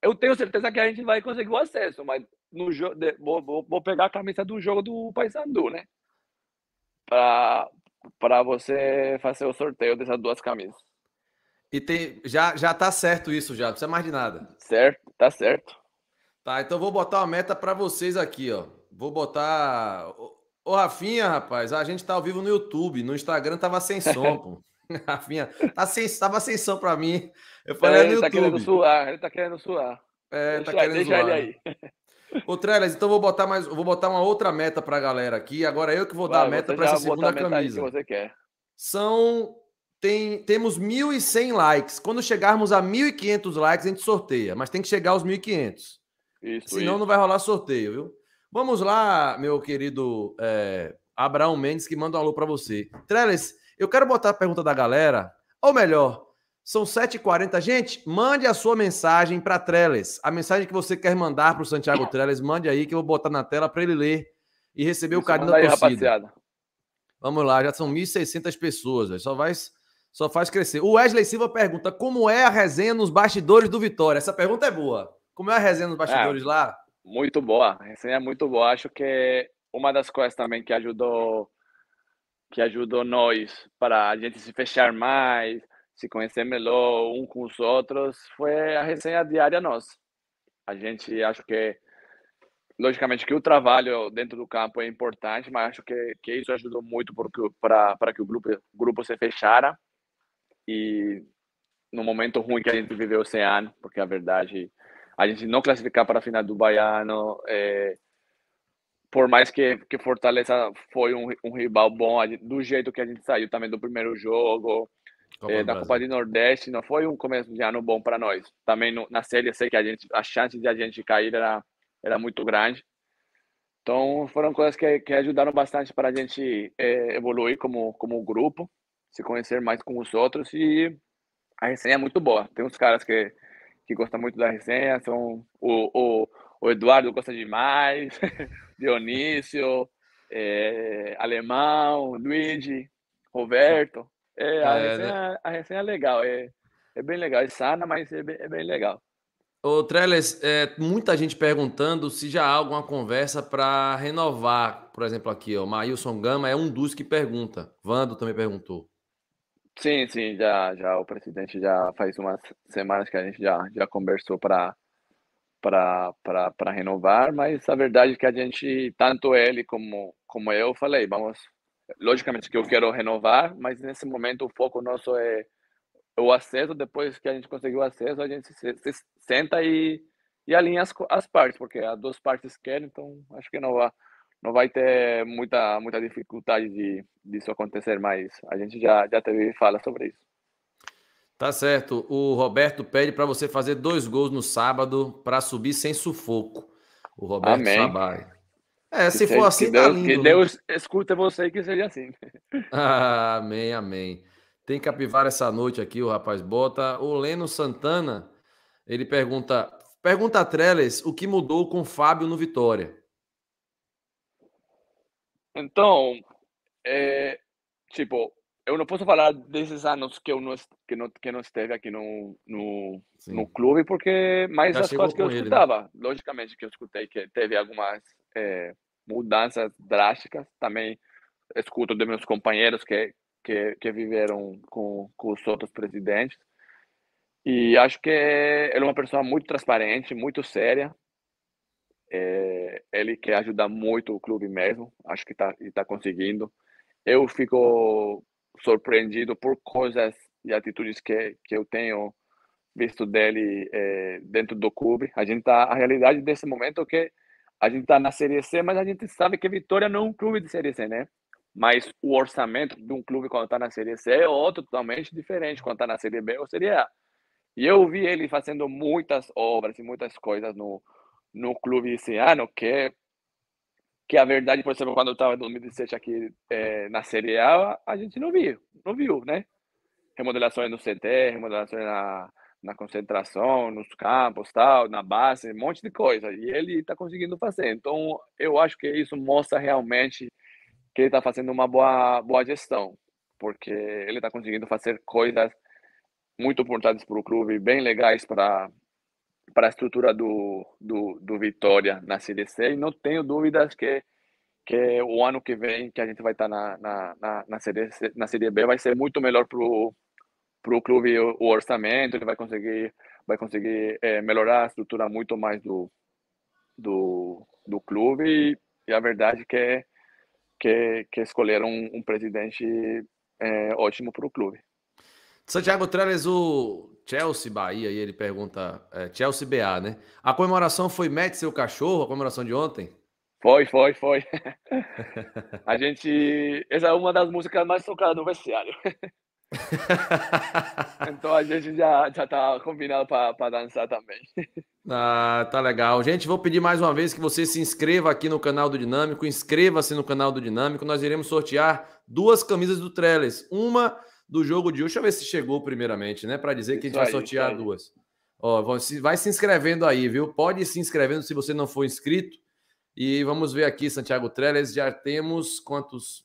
Eu tenho certeza que a gente vai conseguir o acesso, mas no jogo. Vou, vou, pegar a camisa do jogo do Paysandu, né? Pra, para você fazer o sorteio dessas duas camisas. E tem, já, já tá certo isso, já. Não precisa mais de nada. Certo, tá certo. Tá, então vou botar uma meta para vocês aqui, ó. Vou botar. Ô, Rafinha, rapaz, a gente tá ao vivo no YouTube. No Instagram tava sem som, pô. Rafinha, tá sem, tava sem som pra mim. Eu falei é, no é, ele YouTube. Tá querendo suar, ele tá querendo suar. É, deixa, tá querendo deixa zoar. ele aí. Né? Ô, Trelas, então vou botar mais, vou botar uma outra meta para a galera aqui. Agora eu que vou Vai, dar a meta para essa segunda camisa. Que você quer. São tem, temos 1.100 likes. Quando chegarmos a 1.500 likes, a gente sorteia, mas tem que chegar aos 1.500. Isso, Senão isso. não vai rolar sorteio, viu? Vamos lá, meu querido é, Abraão Mendes, que manda um alô para você. Trellis, eu quero botar a pergunta da galera, ou melhor, são 7h40. Gente, mande a sua mensagem para Trellis. A mensagem que você quer mandar para o Santiago Trellis, mande aí que eu vou botar na tela para ele ler e receber Deixa o carinho da torcida. rapaziada. Vamos lá, já são 1.600 pessoas. Só, vai, só faz crescer. O Wesley Silva pergunta como é a resenha nos bastidores do Vitória. Essa pergunta é boa. Como é a resenha nos é, bastidores é, lá? Muito boa. A resenha é muito boa. Acho que uma das coisas também que ajudou que ajudou nós para a gente se fechar mais, se conhecer melhor um com os outros, foi a resenha diária nossa. A gente acho que, logicamente, que o trabalho dentro do campo é importante, mas acho que, que isso ajudou muito para que o grupo, grupo se fechara. E no momento ruim que a gente viveu esse ano, porque a verdade, a gente não classificar para a final do Baiano, é, por mais que, que Fortaleza foi um, um rival bom, gente, do jeito que a gente saiu também do primeiro jogo, Copa é, da Copa do Nordeste não foi um começo de ano bom para nós. Também no, na Série sei que a gente, a chance de a gente cair era era muito grande. Então foram coisas que, que ajudaram bastante para a gente é, evoluir como como grupo, se conhecer mais com os outros e a resenha é muito boa. Tem uns caras que que gostam muito da resenha, são o, o, o Eduardo gosta demais, Dionísio, é, Alemão, Luigi, Roberto. É, a, é, resenha, né? É, a resenha é legal, é, é bem legal, é sana, mas é bem, é bem legal. Ô, Trellis, é, muita gente perguntando se já há alguma conversa para renovar. Por exemplo, aqui, ó, o Maílson Gama é um dos que pergunta. Vando também perguntou. Sim, sim, já, já o presidente já faz umas semanas que a gente já, já conversou para renovar, mas a verdade é que a gente, tanto ele como, como eu, falei, vamos logicamente que eu quero renovar, mas nesse momento o foco nosso é o acesso. Depois que a gente conseguiu o acesso, a gente se, se senta e, e alinha as, as partes, porque as duas partes querem, então acho que não vai, não vai ter muita, muita dificuldade de, disso acontecer, mas a gente já, já teve fala sobre isso. Tá certo. O Roberto pede para você fazer dois gols no sábado para subir sem sufoco. O Roberto Amém. Sabai. É, se, for assim, tá Deus, tá lindo. Que né? Deus escuta você que seja assim. amém, amém. Tem capivara essa noite aqui, o rapaz bota. O Leno Santana, ele pergunta, pergunta a Trellis o que mudou com o Fábio no Vitória. Então, é, tipo, eu não posso falar desses anos que eu não, que não, que não esteve aqui no, no, no clube, porque mais Já as coisas que eu ele, né? escutava, né? logicamente que eu escutei que teve algumas é, mudanças drásticas. Também escuto de meus companheiros que, que, que viveram com, com os outros presidentes. E acho que ele é uma pessoa muito transparente, muito séria. É, ele quer ajudar muito o clube mesmo. Acho que está tá conseguindo. Eu fico surpreendido por coisas e atitudes que, que eu tenho visto dele é, dentro do clube. A gente tá a realidade desse momento é que a gente está na Série C, mas a gente sabe que Vitória não é um clube de Série C, né? Mas o orçamento de um clube quando está na Série C é outro totalmente diferente quando está na Série B é ou Série A. E eu vi ele fazendo muitas obras e muitas coisas no, no clube esse ano, que, que a verdade, por exemplo, quando eu estava em 2017 aqui é, na Série A, a gente não viu, não viu, né? Remodelações no CT, remodelações na, na concentração, nos campos, tal, na base, um monte de coisa. E ele está conseguindo fazer. Então, eu acho que isso mostra realmente que ele está fazendo uma boa, boa gestão, porque ele está conseguindo fazer coisas muito importantes para o clube, bem legais para para a estrutura do, do, do Vitória na CDC. E não tenho dúvidas que que o ano que vem que a gente vai estar tá na, na, na, na, CDC, na CDB vai ser muito melhor para o para o clube o, orçamento, ele vai conseguir vai conseguir é, melhorar a estrutura muito mais do, do, do clube e, e a verdade é que é que, que escolheram um, um presidente é, ótimo para o clube. Santiago Trellis, o Chelsea Bahia, e ele pergunta, é, Chelsea BA, né? A comemoração foi mete seu cachorro, a comemoração de ontem? Foi, foi, foi. a gente. Essa é uma das músicas mais tocadas no vestiário. então a gente já, já tá combinado para dançar também. Ah, tá legal. Gente, vou pedir mais uma vez que você se inscreva aqui no canal do Dinâmico. Inscreva-se no canal do Dinâmico. Nós iremos sortear duas camisas do Trellis. Uma do jogo de hoje. Deixa eu ver se chegou primeiramente, né? Para dizer isso que a gente vai sortear duas. Ó, vai se inscrevendo aí, viu? Pode ir se inscrevendo se você não for inscrito. E vamos ver aqui, Santiago Trellis. Já temos quantos.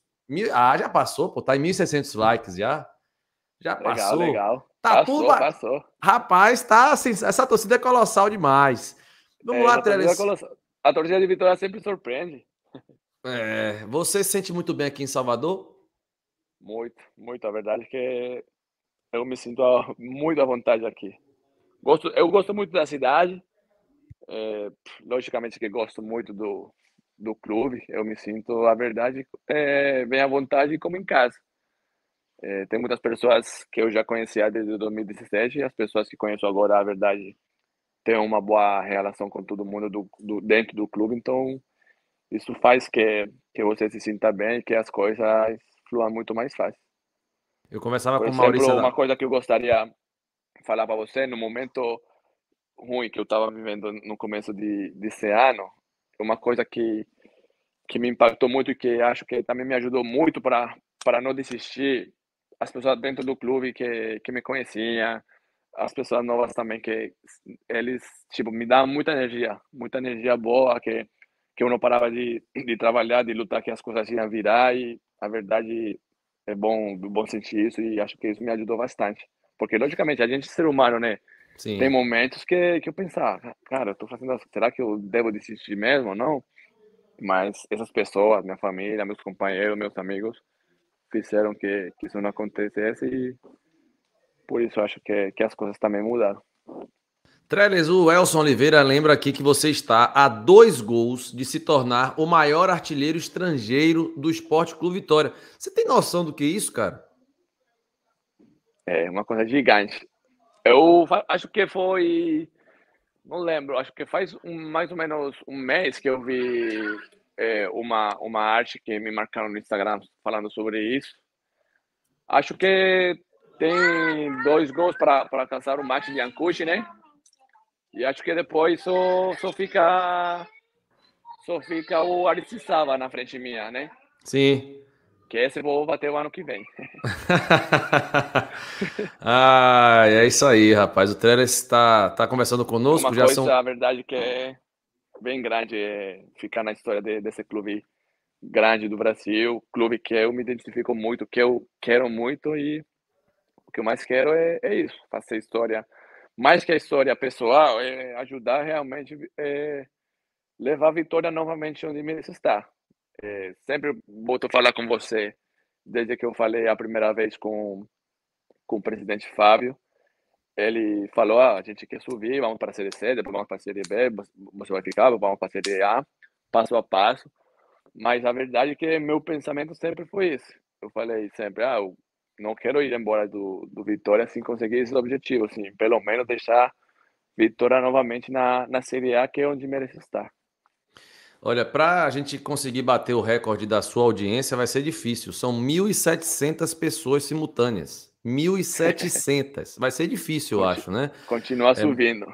Ah, já passou, pô. Tá em 1.600 likes já. Já passou. Legal, legal. Tá passou, tudo... passou. Rapaz, tá assim, essa torcida é colossal demais. Vamos é, lá, Trellis. É a, a torcida de Vitória sempre surpreende. É, você se sente muito bem aqui em Salvador? Muito, muito. A verdade é que eu me sinto muito à vontade aqui. Gosto, eu gosto muito da cidade. É, logicamente que gosto muito do, do clube. Eu me sinto, a verdade, é, bem à vontade como em casa. É, tem muitas pessoas que eu já conhecia desde 2017 e as pessoas que conheço agora, a verdade, tem uma boa relação com todo mundo do, do, dentro do clube, então isso faz que, que você se sinta bem e que as coisas fluam muito mais fácil. Eu começava Por com exemplo, Maurício. Uma coisa que eu gostaria de falar para você no momento ruim que eu estava vivendo no começo de desse ano, uma coisa que que me impactou muito e que acho que também me ajudou muito para para não desistir as pessoas dentro do clube que, que me conheciam, as pessoas novas também que eles tipo me dão muita energia, muita energia boa que que eu não parava de, de trabalhar, de lutar que as coisas iam virar e a verdade é bom bom sentir isso e acho que isso me ajudou bastante, porque logicamente a gente é ser humano, né? Sim. Tem momentos que que eu pensar, cara, eu tô fazendo, será que eu devo desistir mesmo ou não? Mas essas pessoas, minha família, meus companheiros, meus amigos, fizeram que, que isso não acontecesse e por isso acho que, que as coisas também mudaram. Trellis, o Elson Oliveira lembra aqui que você está a dois gols de se tornar o maior artilheiro estrangeiro do Esporte Clube Vitória. Você tem noção do que é isso, cara? É uma coisa gigante. Eu acho que foi. Não lembro, acho que faz um, mais ou menos um mês que eu vi é, uma, uma arte que me marcaram no Instagram falando sobre isso. Acho que tem dois gols para alcançar o match de Ancucci, né? E acho que depois só, só fica só fica o Aristizaba na frente minha, né? Sim. Que esse vou bater o ano que vem. ah, é isso aí, rapaz. O Trellis está tá conversando conosco. Uma já coisa, são... a verdade, que é bem grande é ficar na história de, desse clube grande do Brasil, clube que eu me identifico muito, que eu quero muito e o que eu mais quero é, é isso, fazer história, mais que a história pessoal, é ajudar realmente é levar a vitória novamente onde merece estar. É, sempre volto a falar com você, desde que eu falei a primeira vez com, com o presidente Fábio, ele falou: ah, a gente quer subir, vamos para a série C, depois vamos para a série B, você vai ficar, vamos para a série A, passo a passo. Mas a verdade é que meu pensamento sempre foi esse. Eu falei sempre: ah, eu não quero ir embora do, do Vitória sem conseguir esse objetivo, assim, pelo menos deixar Vitória novamente na, na Série A, que é onde merece estar. Olha, para a gente conseguir bater o recorde da sua audiência vai ser difícil. São 1.700 pessoas simultâneas. 1.700. Vai ser difícil, eu acho, né? Continuar é subindo.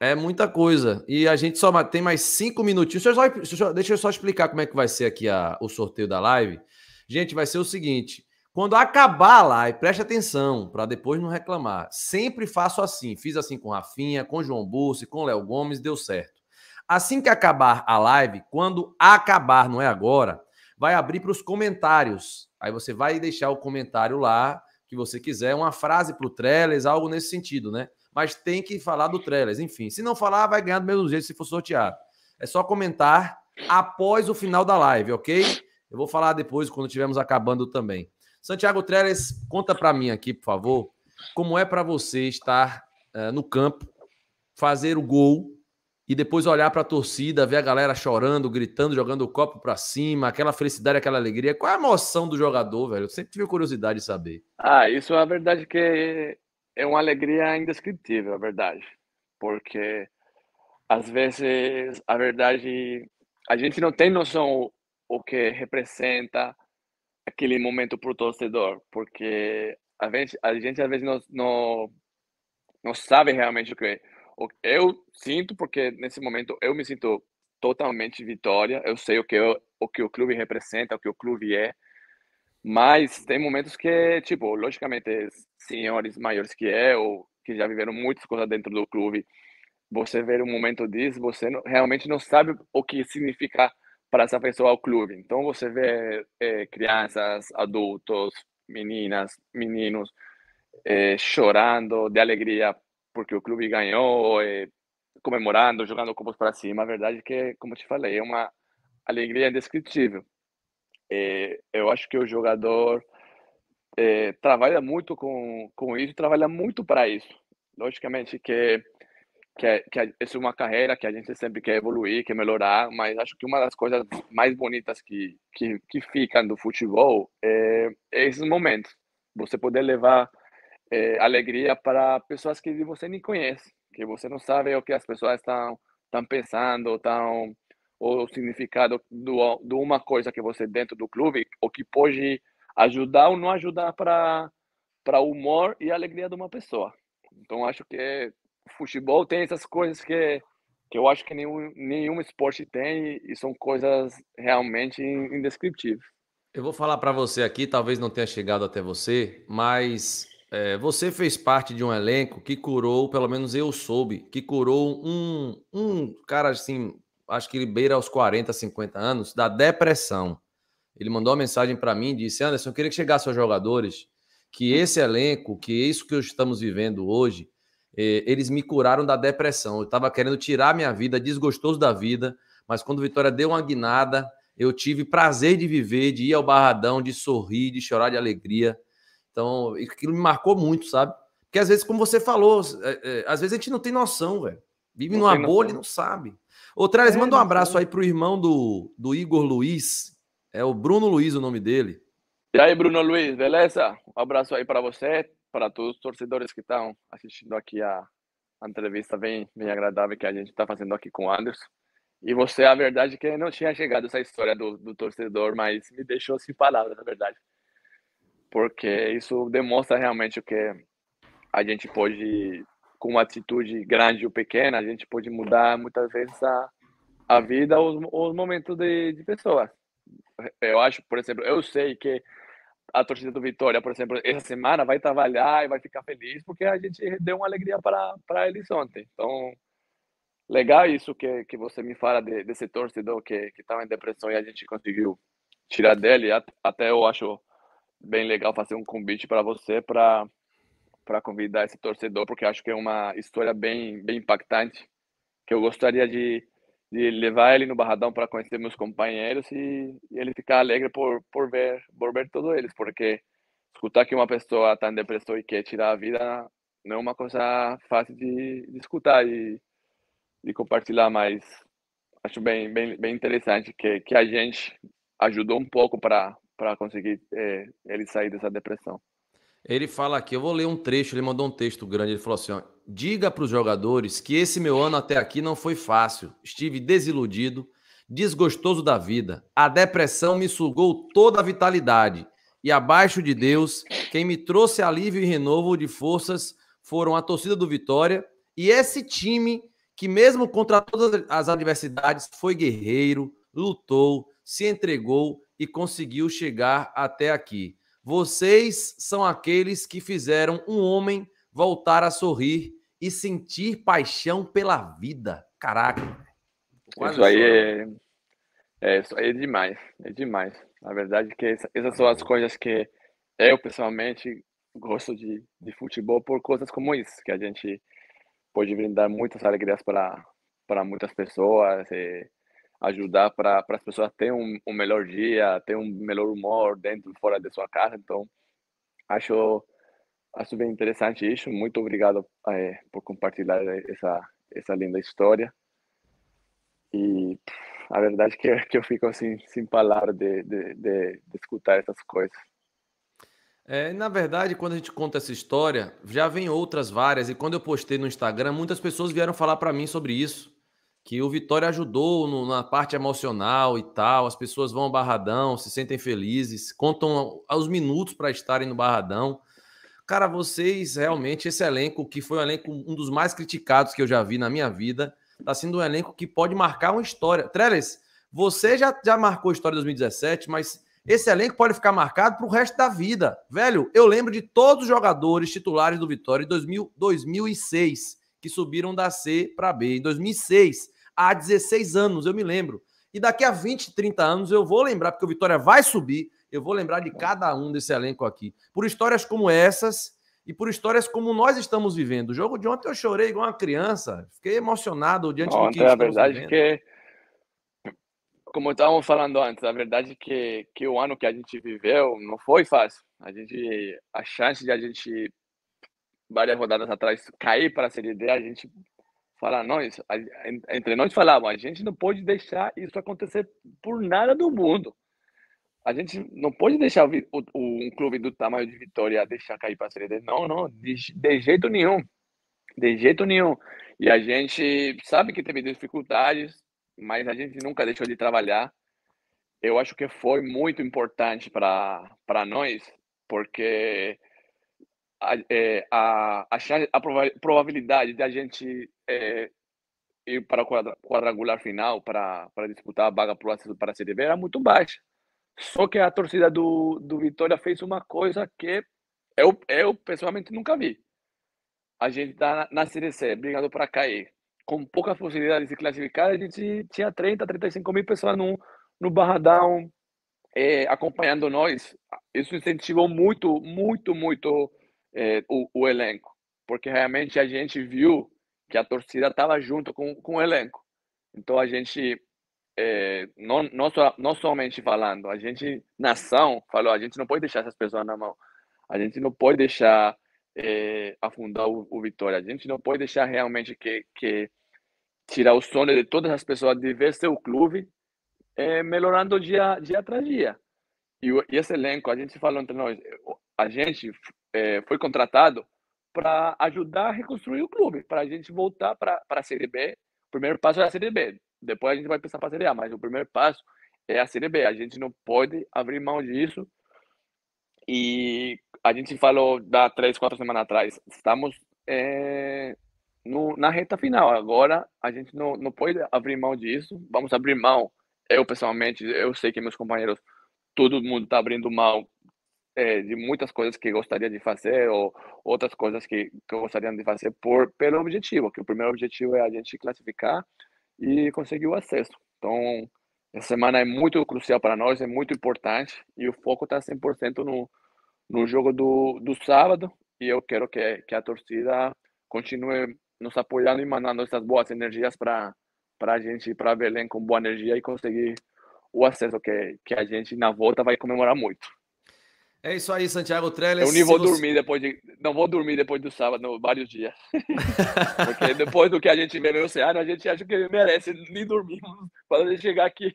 É, é muita coisa. E a gente só tem mais cinco minutinhos. Deixa eu só, deixa eu só explicar como é que vai ser aqui a, o sorteio da live. Gente, vai ser o seguinte. Quando acabar a live, preste atenção para depois não reclamar. Sempre faço assim. Fiz assim com Rafinha, com João Bursi, com Léo Gomes, deu certo. Assim que acabar a live, quando acabar, não é agora, vai abrir para os comentários. Aí você vai deixar o comentário lá que você quiser, uma frase para o Trellis, algo nesse sentido, né? Mas tem que falar do Trellis, enfim. Se não falar, vai ganhar do mesmo jeito se for sorteado. É só comentar após o final da live, ok? Eu vou falar depois, quando estivermos acabando também. Santiago Trellis, conta para mim aqui, por favor, como é para você estar uh, no campo, fazer o gol e depois olhar para a torcida, ver a galera chorando, gritando, jogando o copo para cima, aquela felicidade, aquela alegria. Qual é a emoção do jogador, velho? Eu sempre tive curiosidade de saber. Ah, isso é a verdade que é uma alegria indescritível, a verdade. Porque às vezes a verdade a gente não tem noção o que representa aquele momento para o torcedor, porque a gente, a gente às vezes não, não, não sabe realmente o que eu sinto, porque nesse momento eu me sinto totalmente vitória, eu sei o que, eu, o, que o clube representa, o que o clube é, mas tem momentos que, tipo, logicamente, senhores maiores que eu, é, que já viveram muitas coisas dentro do clube, você ver um momento disso, você não, realmente não sabe o que significa para essa pessoa o clube. Então, você vê é, crianças, adultos, meninas, meninos, é, chorando de alegria porque o clube ganhou, eh, comemorando, jogando copos para cima. A verdade é que, como te falei, é uma alegria indescritível. Eh, eu acho que o jogador é, trabalha muito com, com isso, trabalha muito para isso. Logicamente que, que, que essa é uma carreira que a gente sempre quer evoluir, quer melhorar, mas acho que uma das coisas mais bonitas que, que, que ficam do futebol é, é esses momentos. Você poder levar é, alegria para pessoas que você nem conhece, que você não sabe o que as pessoas estão estão pensando, estão o significado do, de uma coisa que você dentro do clube, o que pode ajudar ou não ajudar para para o humor e a alegria de uma pessoa. Então acho que futebol tem essas coisas que que eu acho que nenhum nenhum esporte tem e são coisas realmente indescritíveis. Eu vou falar para você aqui, talvez não tenha chegado até você, mas é, você fez parte de um elenco que curou, pelo menos eu soube, que curou um, um cara assim, acho que ele beira aos 40, 50 anos, da depressão. Ele mandou uma mensagem para mim e disse: Anderson, eu queria que chegasse aos jogadores que esse elenco, que é isso que estamos vivendo hoje, é, eles me curaram da depressão. Eu estava querendo tirar minha vida, desgostoso da vida, mas quando Vitória deu uma guinada, eu tive prazer de viver, de ir ao Barradão, de sorrir, de chorar de alegria. Então, aquilo me marcou muito, sabe? Porque às vezes, como você falou, é, é, às vezes a gente não tem noção, velho. Vive não numa bolha e né? não sabe. Ô, Trás, é, manda um abraço aí aí pro irmão do, do Igor Luiz. É o Bruno Luiz o nome dele. E aí, Bruno Luiz, beleza? Um abraço aí para você, para todos os torcedores que estão assistindo aqui a, a entrevista bem, bem agradável que a gente está fazendo aqui com o Anderson. E você, a verdade, é que não tinha chegado essa história do, do torcedor, mas me deixou sem palavras, na verdade porque isso demonstra realmente o que a gente pode, com uma atitude grande ou pequena, a gente pode mudar muitas vezes a, a vida os, os momentos de, de pessoas. Eu acho, por exemplo, eu sei que a torcida do Vitória, por exemplo, essa semana vai trabalhar e vai ficar feliz porque a gente deu uma alegria para, para eles ontem. Então, legal isso que, que você me fala de, desse torcedor que estava em depressão e a gente conseguiu tirar dele. Até eu acho bem legal fazer um convite para você para para convidar esse torcedor, porque acho que é uma história bem, bem impactante, que eu gostaria de, de levar ele no Barradão para conhecer meus companheiros e, e, ele ficar alegre por, por ver por ver todos eles, porque escutar que uma pessoa está em depressão e quer tirar a vida não é uma coisa fácil de, de escutar e de compartilhar, mas acho bem, bem, bem interessante que, que a gente ajudou um pouco para para conseguir é, ele sair dessa depressão. Ele fala aqui, eu vou ler um trecho, ele mandou um texto grande, ele falou assim, ó, diga para os jogadores que esse meu ano até aqui não foi fácil, estive desiludido, desgostoso da vida, a depressão me sugou toda a vitalidade e abaixo de Deus, quem me trouxe alívio e renovo de forças foram a torcida do Vitória e esse time que mesmo contra todas as adversidades foi guerreiro, lutou, se entregou e conseguiu chegar até aqui. Vocês são aqueles que fizeram um homem voltar a sorrir e sentir paixão pela vida. Caraca. Quase isso aí é, é, isso aí é demais, é demais. Na verdade, que essa, essas são as coisas que eu pessoalmente gosto de, de futebol por coisas como isso, que a gente pode brindar muitas alegrias para para muitas pessoas. E, ajudar para as pessoas terem um, um, melhor dia, ter um melhor humor dentro e fora da sua casa. Então, acho, acho bem interessante isso. Muito obrigado é, por compartilhar essa, essa linda história. E a verdade é que, que eu fico assim, sem palavras de, de, de, de escutar essas coisas. É, na verdade, quando a gente conta essa história, já vem outras várias. E quando eu postei no Instagram, muitas pessoas vieram falar para mim sobre isso que o Vitória ajudou no, na parte emocional e tal. As pessoas vão ao Barradão, se sentem felizes, contam aos minutos para estarem no Barradão. Cara, vocês realmente, esse elenco, que foi um elenco um dos mais criticados que eu já vi na minha vida, está sendo um elenco que pode marcar uma história. Trellis, você já, já marcou a história de 2017, mas esse elenco pode ficar marcado para o resto da vida. Velho, eu lembro de todos os jogadores titulares do Vitória em 2000, 2006, que subiram da C para B. Em 2006, há 16 anos, eu me lembro. E daqui a 20, 30 anos eu vou lembrar, porque o Vitória vai subir, eu vou lembrar de cada um desse elenco aqui. Por histórias como essas e por histórias como nós estamos vivendo. O jogo de ontem eu chorei igual uma criança, fiquei emocionado diante ontem, do que a verdade é vivendo. que como estávamos falando antes, a verdade é que que o ano que a gente viveu não foi fácil. A gente a chance de a gente várias rodadas atrás cair para a Série D, a gente Falar, nós, entre nós falavam, a gente não pode deixar isso acontecer por nada do mundo. A gente não pode deixar o, o, um clube do tamanho de Vitória deixar cair para a série. Não, não, de, de jeito nenhum. De jeito nenhum. E a gente sabe que teve dificuldades, mas a gente nunca deixou de trabalhar. Eu acho que foi muito importante para nós, porque a, é, a, a, chance, a probabilidade de a gente é, ir para o quadrangular final para, para disputar a vaga para o para a CDB era muito baixa. Só que a torcida do, do Vitória fez uma coisa que eu, eu pessoalmente nunca vi. A gente está na, na Série brigando para cair. Com poucas possibilidades de classificar, a gente tinha 30, 35 mil pessoas no, no Barradão é, acompanhando nós. Isso incentivou muito, muito, muito é, o, o, elenco, porque realmente a gente viu que a torcida estava junto com, com o elenco. Então a gente, é, não, não, só, não somente falando, a gente, nação, falou: a gente não pode deixar essas pessoas na mão, a gente não pode deixar é, afundar o, o Vitória, a gente não pode deixar realmente que, que tirar o sono de todas as pessoas de ver seu clube é, melhorando dia, dia atrás dia. e, esse elenco, a gente falou entre nós, a gente é, foi contratado para ajudar a reconstruir o clube, para a gente voltar para a Série B. O primeiro passo é a Série B, depois a gente vai pensar para a Série A, mas o primeiro passo é a Série B. A gente não pode abrir mão disso. E a gente falou da três, quatro semanas atrás, estamos é, no, na reta final. Agora a gente não, não pode abrir mão disso. Vamos abrir mão. Eu pessoalmente, eu sei que meus companheiros, todo mundo está abrindo mão é, de muitas coisas que gostaria de fazer ou outras coisas que, que gostariam de fazer por pelo objetivo, que o primeiro objetivo é a gente classificar e conseguir o acesso. Então, essa semana é muito crucial para nós, é muito importante e o foco está 100% no, no jogo do, do sábado e eu quero que, que a torcida continue nos apoiando e mandando essas boas energias para a gente ir para Belém com boa energia e conseguir o acesso que, que a gente na volta vai comemorar muito. É isso aí, Santiago Trellis. Eu nem vou você... dormir depois de. Não vou dormir depois do sábado, vários dias. Porque depois do que a gente vê no oceano, a gente acha que ele merece nem dormir para ele chegar aqui.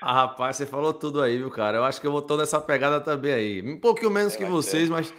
Ah, rapaz, você falou tudo aí, viu, cara? Eu acho que eu vou toda essa pegada também aí. Um pouquinho menos é, que vocês, mas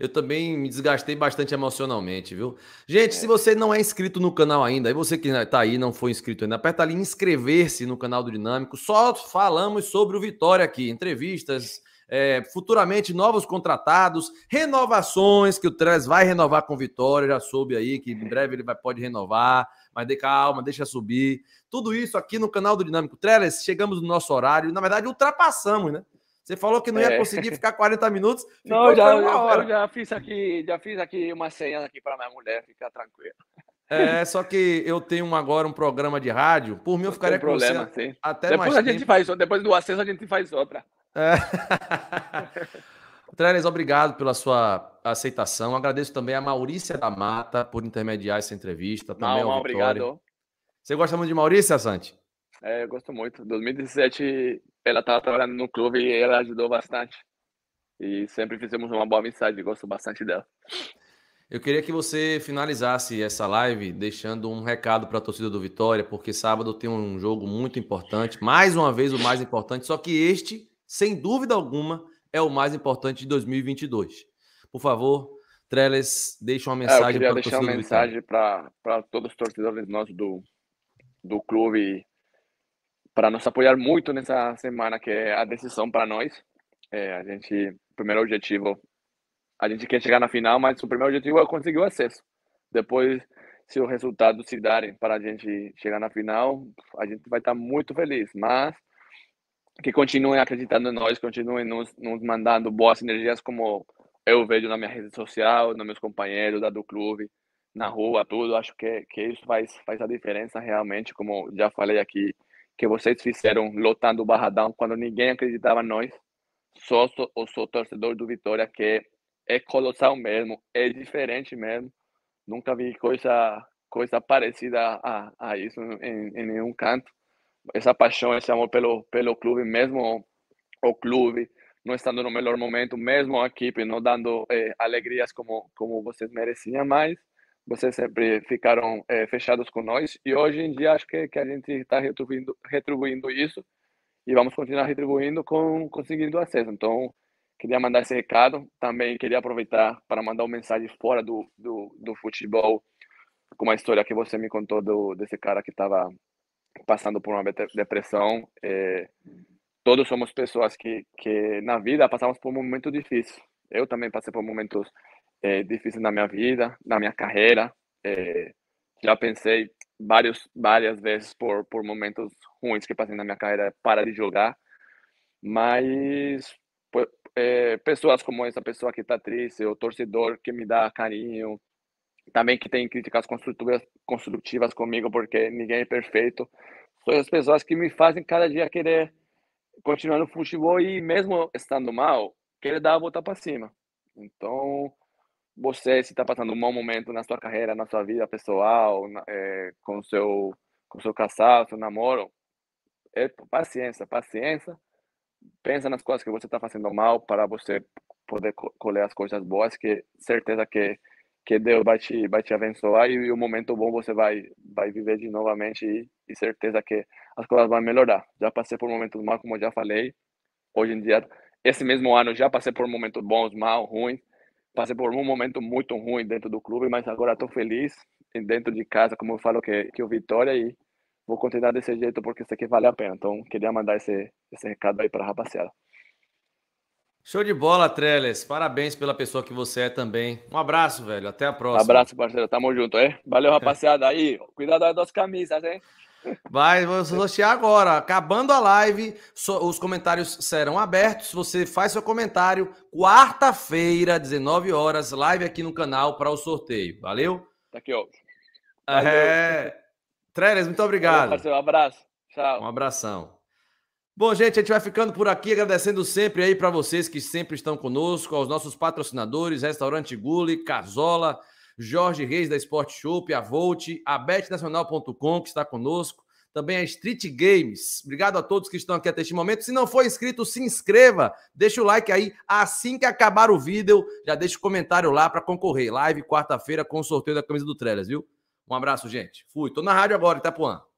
eu também me desgastei bastante emocionalmente, viu? Gente, é. se você não é inscrito no canal ainda, e você que está aí não foi inscrito ainda, aperta ali inscrever-se no canal do Dinâmico. Só falamos sobre o Vitória aqui, entrevistas é, futuramente novos contratados, renovações que o Trez vai renovar com Vitória, já soube aí que em breve ele vai, pode renovar, mas dê calma, deixa subir. Tudo isso aqui no canal do Dinâmico Trellis, chegamos no nosso horário, na verdade ultrapassamos, né? Você falou que não ia é. conseguir ficar 40 minutos. não, já, eu, já fiz aqui, já fiz aqui uma senha aqui para minha mulher ficar tranquila. É, só que eu tenho agora um programa de rádio. Por mim, eu ficaria com problema, você sim. até depois mais a tempo. gente faz Depois do acesso, a gente faz outra. É. Trenes, obrigado pela sua aceitação. Agradeço também a Maurícia da Mata por intermediar essa entrevista. Também não, obrigado. Você gosta muito de Maurícia, Santi? É, eu gosto muito. 2017 ela estava trabalhando no clube e ela ajudou bastante. E sempre fizemos uma boa amizade, gosto bastante dela. Eu queria que você finalizasse essa live deixando um recado para a torcida do Vitória, porque sábado tem um jogo muito importante, mais uma vez o mais importante, só que este sem dúvida alguma, é o mais importante de 2022. Por favor, Trellis, deixa uma mensagem para é, Eu queria deixar uma mensagem para todos os torcedores nossos do, do clube para nos apoiar muito nessa semana que é a decisão para nós. É, a gente, primeiro objetivo, a gente quer chegar na final, mas o primeiro objetivo é conseguir o acesso. Depois, se os resultados se darem para a gente chegar na final, a gente vai estar tá muito feliz. Mas que continuem acreditando em nós, continuem nos, nos mandando boas energias, como eu vejo na minha rede social, nos meus companheiros da do clube, na rua, tudo. Acho que, que isso faz, faz a diferença realmente, como já falei aqui, que vocês fizeram lotando o Barradão quando ninguém acreditava em nós. Só eu sou torcedor do Vitória, que é colossal mesmo, é diferente mesmo. Nunca vi coisa, coisa parecida a, a isso em, em nenhum canto essa paixão, esse amor pelo, pelo clube, mesmo o clube não estando no melhor momento, mesmo a equipe não dando é, eh, alegrias como, como vocês mereciam, mais vocês sempre ficaram é, eh, fechados com nós e hoje em dia acho que, que a gente está retribuindo, retribuindo isso e vamos continuar retribuindo com conseguindo acesso. Então, queria mandar esse recado. Também queria aproveitar para mandar uma mensagem fora do, do, do futebol, com a história que você me contou do, desse cara que estava passando por uma depressão. É, todos somos pessoas que, que na vida passamos por um momentos difíceis. Eu também passei por momentos é, difíceis na minha vida, na minha carreira. É, já pensei vários, várias vezes por, por momentos ruins que passei na minha carreira para de jogar. Mas é, pessoas como essa pessoa que está triste, o torcedor que me dá carinho, também que tem críticas construtivas comigo, porque ninguém é perfeito. São as pessoas que me fazem cada dia querer continuar no futebol e, mesmo estando mal, querer dar a volta para cima. Então, você, se está passando um mau momento na sua carreira, na sua vida pessoal, na, é, com seu com seu casal, seu namoro, é paciência, paciência. Pensa nas coisas que você está fazendo mal para você poder colher as coisas boas, que certeza que que Deus vai te, vai te abençoar e o momento bom você vai, vai viver de novamente e, e certeza que as coisas vão melhorar. Já passei por momentos mal como eu já falei. Hoje em dia, esse mesmo ano, já passei por momentos bons, mal, ruins. Passei por um momento muito ruim dentro do clube, mas agora estou feliz dentro de casa, como eu falo, que, que o Vitória e vou continuar desse jeito porque isso aqui vale a pena. Então, queria mandar esse, esse recado aí para a rapaziada. Show de bola, Trellis. Parabéns pela pessoa que você é também. Um abraço, velho. Até a próxima. Abraço, parceiro. Tamo junto, hein? Valeu, é. rapaziada. Aí, cuidado das nossas camisas, hein? Vai, vou sortear agora. Acabando a live, so, os comentários serão abertos. Você faz seu comentário quarta-feira, 19 horas, live aqui no canal para o sorteio. Valeu? Tá aqui, ó. É... Trellis, muito obrigado. Valeu, parceiro. Um abraço. Tchau. Um abração. Bom, gente, a gente vai ficando por aqui, agradecendo sempre aí para vocês que sempre estão conosco, aos nossos patrocinadores, Restaurante Gulli, Casola, Jorge Reis da Sport Shop, a Volt, a betnacional.com que está conosco, também a Street Games. Obrigado a todos que estão aqui até este momento. Se não for inscrito, se inscreva, deixa o like aí. Assim que acabar o vídeo, já deixa o comentário lá para concorrer. Live quarta-feira com o sorteio da camisa do Trellas, viu? Um abraço, gente. Fui. Tô na rádio agora, Itapuã.